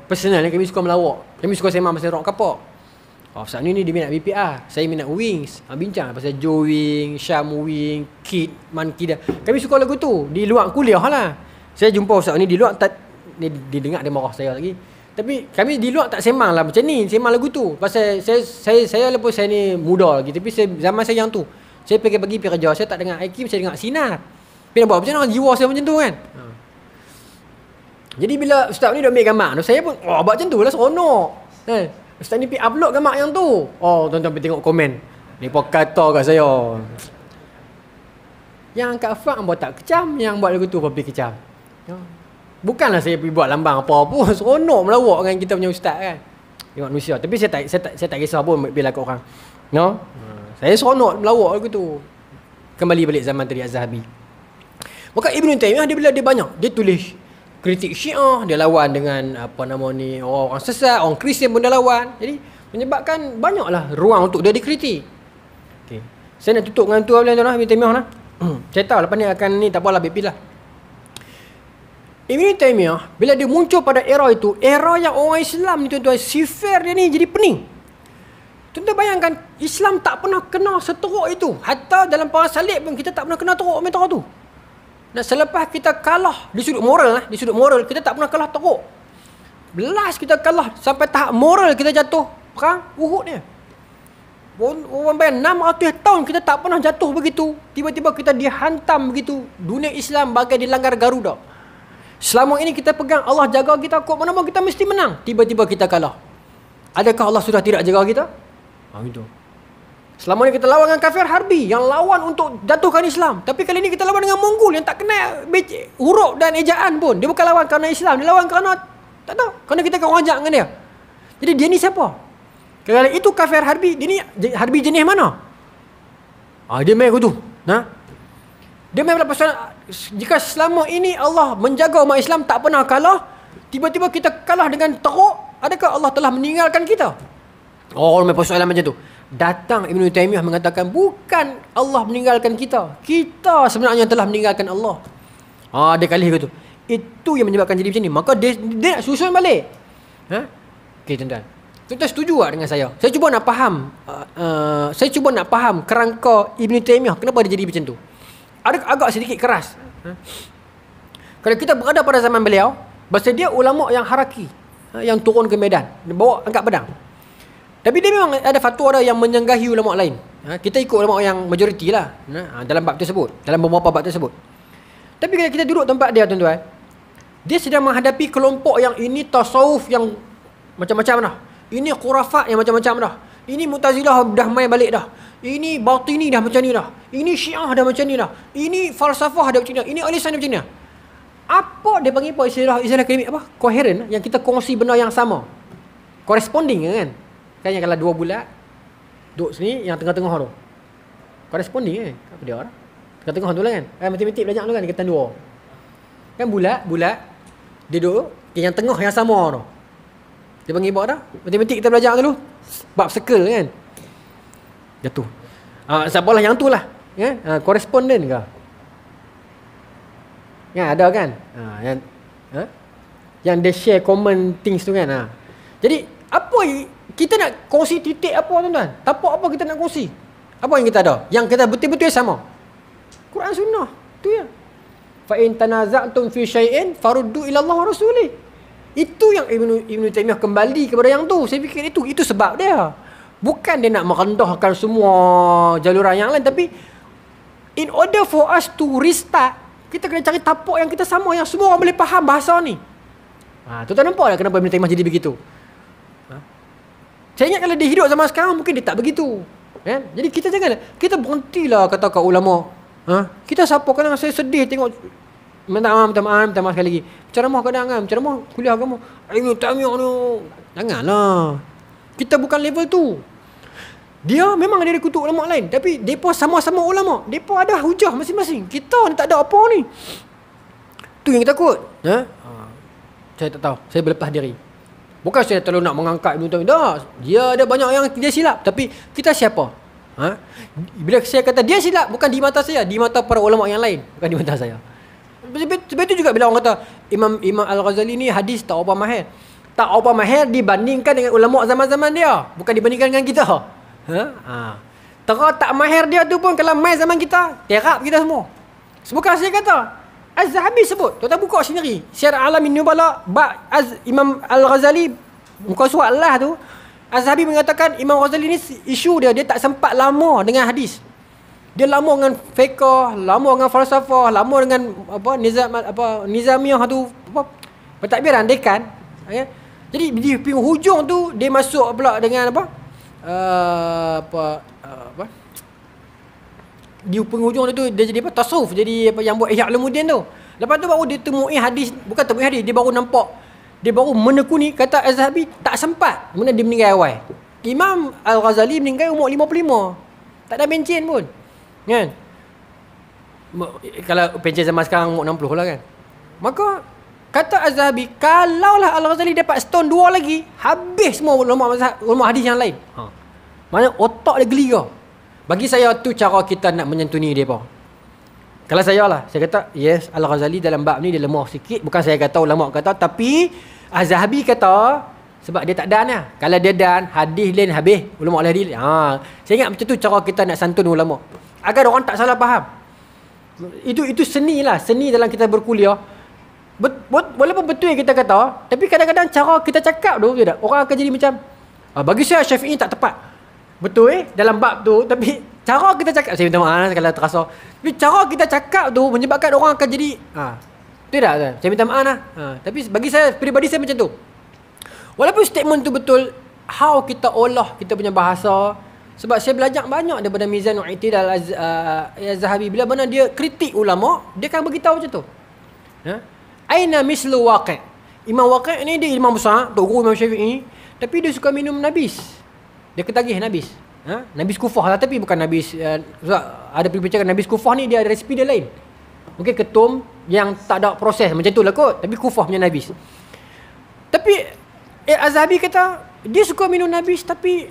personal kami suka melawak. Kami suka semang pasal rock kapok. Oh, Ustaz Auni ni dia minat BPA. Saya minat Wings. Ha, bincang lah pasal Joe Wing, Syam Wing, Kid, Monkey dah. Kami suka lagu tu. Di luar kuliah lah. Saya jumpa Ustaz Auni di luar. Tak, dia, dia dengar dia marah saya lagi. Tapi kami di luar tak semang lah macam ni, semang lagu tu. Pasal saya saya saya lepas saya ni muda lagi tapi saya, zaman saya yang tu. Saya pergi pergi pergi kerja, saya tak dengar IQ, saya dengar sinar. Tapi nak buat macam mana jiwa saya macam tu kan? Hmm. Jadi bila ustaz ni dah ambil gambar, saya pun oh buat macam tu lah seronok. Eh, ustaz ni pergi upload gambar yang tu. Oh, tuan-tuan pergi tengok komen. Ni pun kata kat saya. Yang angkat fak buat tak kecam, yang buat lagu tu pun pergi kecam. Bukanlah saya pergi buat lambang apa pun Seronok melawak dengan kita punya ustaz kan Tengok manusia Tapi saya tak, saya tak, saya tak kisah pun bila kat orang No? Hmm. Saya seronok melawak aku tu Kembali balik zaman tadi Azhabi. Maka ibnu Taimiyah dia bila dia banyak Dia tulis kritik syiah Dia lawan dengan apa nama ni Orang-orang sesat, orang Kristian pun dia lawan Jadi menyebabkan banyaklah ruang untuk dia dikritik okay. Saya nak tutup dengan tu Ibn Taymiyah lah hmm. Cerita lah lepas ni akan ni tak apalah Bipi lah Ibn Taymiyah bila dia muncul pada era itu, era yang orang Islam ni tuan-tuan sifir dia ni jadi pening. Tuan-tuan bayangkan Islam tak pernah kena seteruk itu. Hatta dalam para salib pun kita tak pernah kena teruk mentara tu. Dan selepas kita kalah di sudut moral lah, di sudut moral kita tak pernah kalah teruk. Belas kita kalah sampai tahap moral kita jatuh perang Uhud dia. Orang bayangkan 600 tahun kita tak pernah jatuh begitu. Tiba-tiba kita dihantam begitu. Dunia Islam bagai dilanggar Garuda. Selama ini kita pegang Allah jaga kita kok. mana pun kita mesti menang. Tiba-tiba kita kalah. Adakah Allah sudah tidak jaga kita? Ha gitu. Selama ini kita lawan dengan kafir harbi yang lawan untuk jatuhkan Islam. Tapi kali ini kita lawan dengan Mongol yang tak kenal huruf dan ejaan pun. Dia bukan lawan kerana Islam, dia lawan kerana tak tahu, kerana kita kau ajak dengan dia. Jadi dia ni siapa? Kalau itu kafir harbi, dia ni harbi jenis mana? Ah ha, dia main gitu. Nah, ha? Dia memang pasal jika selama ini Allah menjaga umat Islam tak pernah kalah, tiba-tiba kita kalah dengan teruk, adakah Allah telah meninggalkan kita? Oh, memang persoalan macam tu. Datang Ibn Taymiyah mengatakan bukan Allah meninggalkan kita. Kita sebenarnya telah meninggalkan Allah. Ha, dia kali itu. Itu yang menyebabkan jadi macam ni. Maka dia, dia nak susun balik. Ha? Okey, tuan-tuan. Tuan-tuan setuju tak dengan saya? Saya cuba nak faham. Uh, uh, saya cuba nak faham kerangka Ibn Taymiyah. Kenapa dia jadi macam tu? ada agak sedikit keras. Kalau kita berada pada zaman beliau, bersedia ulama yang haraki ha, yang turun ke medan, dia bawa angkat pedang. Tapi dia memang ada fatwa ada yang menyenggahi ulama lain. Ha, kita ikut ulama yang majoriti lah ha, dalam bab tersebut, dalam beberapa bab tersebut. Tapi kalau kita duduk tempat dia tuan-tuan, dia sedang menghadapi kelompok yang ini tasawuf yang macam-macam dah. Ini khurafat yang macam-macam dah. Ini mutazilah dah main balik dah. Ini batini dah macam ni dah. Ini syiah dah macam ni dah. Ini falsafah dah macam ni dah. Ini alisan dah macam ni dah. Apa dia panggil apa istilah istilah akademik apa? Coherent eh? yang kita kongsi benda yang sama. Corresponding eh, kan? Kan yang kalau dua bulat duduk sini yang tengah-tengah tu. Corresponding kan? Apa dia orang? Tengah-tengah tu lah kan? Eh, matematik belajar tu kan kita dua. Kan bulat-bulat dia duduk yang tengah yang sama tu. Dia panggil apa dah? Matematik kita belajar dulu. Bab circle kan? jatuh. Ah sabarlah yang tu lah, Ya, ah, korresponden ke? Ya, ada kan? Ah yang ha? Yang they share common things tu kan. Ha. Jadi apa kita nak kongsi titik apa tuan-tuan? Tapak apa kita nak kongsi? Apa yang kita ada? Yang kita betul-betul sama. Quran sunnah. Tu ya. Fa'in in tanaza'tum fi shay'in faruddu ilallah Allah rasulih. Itu yang Ibnu Ibnu Taimiyah kembali kepada yang tu. Saya fikir itu itu sebab dia. Bukan dia nak merendahkan semua jaluran yang lain tapi in order for us to restart kita kena cari tapak yang kita sama yang semua orang boleh faham bahasa ni. Ha, tu tak nampak lah kenapa Ibn Taymah jadi begitu. Ha? Saya ingat kalau dia hidup zaman sekarang mungkin dia tak begitu. Ya? Jadi kita jangan, kita berhentilah kata kat ulama. Ha? Kita siapa kadang saya sedih tengok minta maaf, minta maaf, minta maaf sekali lagi. Ceramah kadang kan, ceramah kuliah agama. Ibn Taymah ni, janganlah. Kita bukan level tu. Dia memang ada kutuk ulama lain Tapi mereka sama-sama ulama Mereka ada hujah masing-masing Kita ni tak ada apa ni Tu yang kita takut ha? ha? Saya tak tahu Saya berlepas diri Bukan saya terlalu nak mengangkat Ibn Tamin Dah Dia ada banyak yang dia silap Tapi kita siapa ha? Bila saya kata dia silap Bukan di mata saya Di mata para ulama yang lain Bukan di mata saya Sebab itu juga bila orang kata Imam Imam Al-Ghazali ni hadis tak apa mahal Tak apa mahal dibandingkan dengan ulama zaman-zaman dia Bukan dibandingkan dengan kita Ha? ha. Terak tak mahir dia tu pun kalau mai zaman kita, terap kita semua. Sebukan saya kata. Az-Zahabi sebut. Tuan-tuan buka sendiri. Syiar Alam bin Nubala bab Az Imam Al-Ghazali muka surat Allah tu. Az-Zahabi mengatakan Imam Ghazali ni isu dia dia tak sempat lama dengan hadis. Dia lama dengan fiqh, lama dengan falsafah, lama dengan apa nizam apa nizamiyah tu apa pentadbiran dekan. Okay. Ya. Jadi di hujung tu dia masuk pula dengan apa? Eh, apa uh, apa di penghujung tu dia jadi apa tasawuf jadi apa yang buat Ihya Ulumuddin tu. Lepas tu baru dia temui hadis bukan temui hadis dia baru nampak dia baru menekuni kata Az-Zahabi tak sempat mana dia meninggal awal. Imam Al-Ghazali meninggal umur 55. Tak ada pencen pun. Kan? Kalau pencen zaman sekarang umur 60 lah kan. Maka Kata Az-Zahabi, kalaulah Al-Ghazali dapat stone dua lagi, habis semua ulama ulama hadis yang lain. Ha. Mana otak dia geliga. Bagi saya tu cara kita nak menyentuni dia pun. Kalau saya lah, saya kata, yes, Al-Ghazali dalam bab ni dia lemah sikit. Bukan saya kata, ulama kata. Tapi, Az-Zahabi kata, sebab dia tak dan lah. Kalau dia dan, hadis lain habis. Ulama lain hadis ha. Saya ingat macam tu cara kita nak santun ulama. Agar orang tak salah faham. Itu itu seni lah. Seni dalam kita berkuliah walaupun betul yang kita kata tapi kadang-kadang cara kita cakap tu tidak orang akan jadi macam ah, bagi saya ini tak tepat betul eh dalam bab tu tapi cara kita cakap saya minta maaf eh, kalau terasa tapi cara kita cakap tu menyebabkan orang akan jadi ha ah, tidak tak saya minta maaf lah ha, tapi bagi saya peribadi saya macam tu walaupun statement tu betul how kita olah kita punya bahasa sebab saya belajar banyak daripada Mizanul Itidal Az-Zahabi uh, bila mana dia kritik ulama dia akan beritahu macam tu ha? aina mislu waqi imam waqi ni dia imam besar tok guru imam syafi'i tapi dia suka minum nabis dia ketagih nabis ha? nabis kufah lah tapi bukan nabis uh, ada perbincangan nabis kufah ni dia ada resipi dia lain mungkin ketum yang tak ada proses macam tu lah kot tapi kufah punya nabis tapi eh, Azhabi kata dia suka minum nabis tapi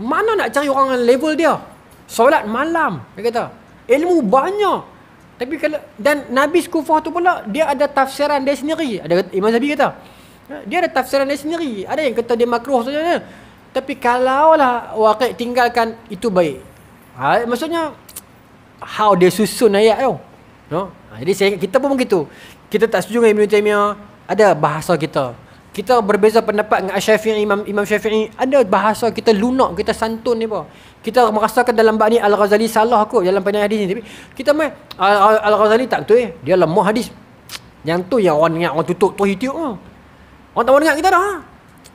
mana nak cari orang level dia solat malam dia kata ilmu banyak tapi kalau dan Nabi Kufah tu pula dia ada tafsiran dia sendiri. Ada Imam Zabi kata. Ha, dia ada tafsiran dia sendiri. Ada yang kata dia makruh saja. Tapi kalau lah waqi' tinggalkan itu baik. Ha, maksudnya how dia susun ayat tu. No? Ha, jadi saya kita pun begitu. Kita tak setuju dengan Ibn Taymiyah. Ada bahasa kita kita berbeza pendapat dengan Syafi'i Imam Imam Syafi'i ada bahasa kita lunak kita santun ni apa kita merasakan dalam bab ni Al-Ghazali salah aku dalam pandangan hadis ni tapi kita mai Al-Ghazali tak betul eh dia lemah hadis yang tu yang orang ingat orang tutup tu hitiuk ah orang tak mau dengar kita dah ha.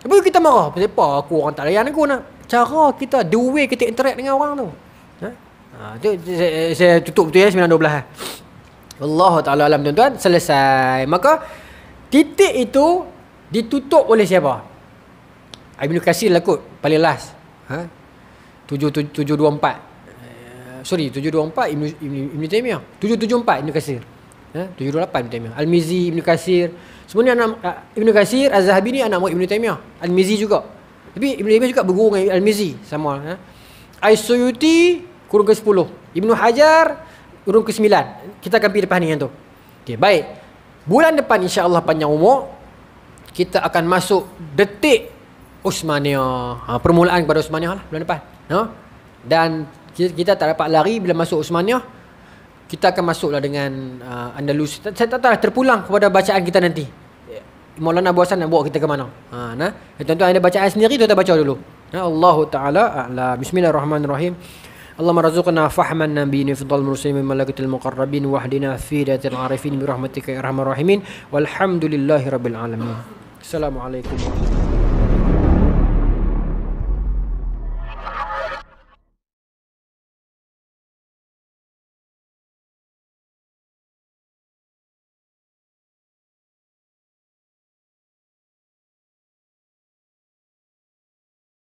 tapi kita marah pasal apa aku orang tak layan aku nak cara kita the way kita interact dengan orang tu ha, ha tu saya, saya tutup betul ya 912 eh, eh. Allah Ta'ala alam tuan-tuan Selesai Maka Titik itu Ditutup oleh siapa? Ibn Qasir lah kot Paling last ha? 724 eh, Sorry 724 Ibn, Ibn, Ibn Taymiyah 774 Ibn Qasir ha? 728 Ibn Taymiyah Al-Mizi Ibn Qasir Semua ni anak ah, Ibn Qasir Az-Zahabi ni anak Ibn Taymiyah Al-Mizi juga Tapi Ibn Taymiyah juga berguru dengan Al-Mizi ha? Kurung ke-10 Ibn Kurung ke-9 Kita akan pergi tu okay, Baik Bulan depan insyaAllah panjang umur kita akan masuk detik Usmania. Ha, permulaan kepada Usmania lah bulan depan. No? Ha? Dan kita, kita tak dapat lari bila masuk Usmania. Kita akan masuklah dengan uh, Andalus. Saya tak tahu lah, terpulang kepada bacaan kita nanti. Maulana Abu Hassan nak bawa kita ke mana. Ha, nah. Ya, tuan-tuan ada bacaan sendiri, tuan-tuan baca dulu. Ya, Allah Ta'ala A'la. Bismillahirrahmanirrahim. اللهم ارزقنا فحما النبي افضل المرسلين من ملكة المقربين واهدنا في ذات العارفين برحمتك يا ارحم الراحمين والحمد لله رب العالمين अल्लाम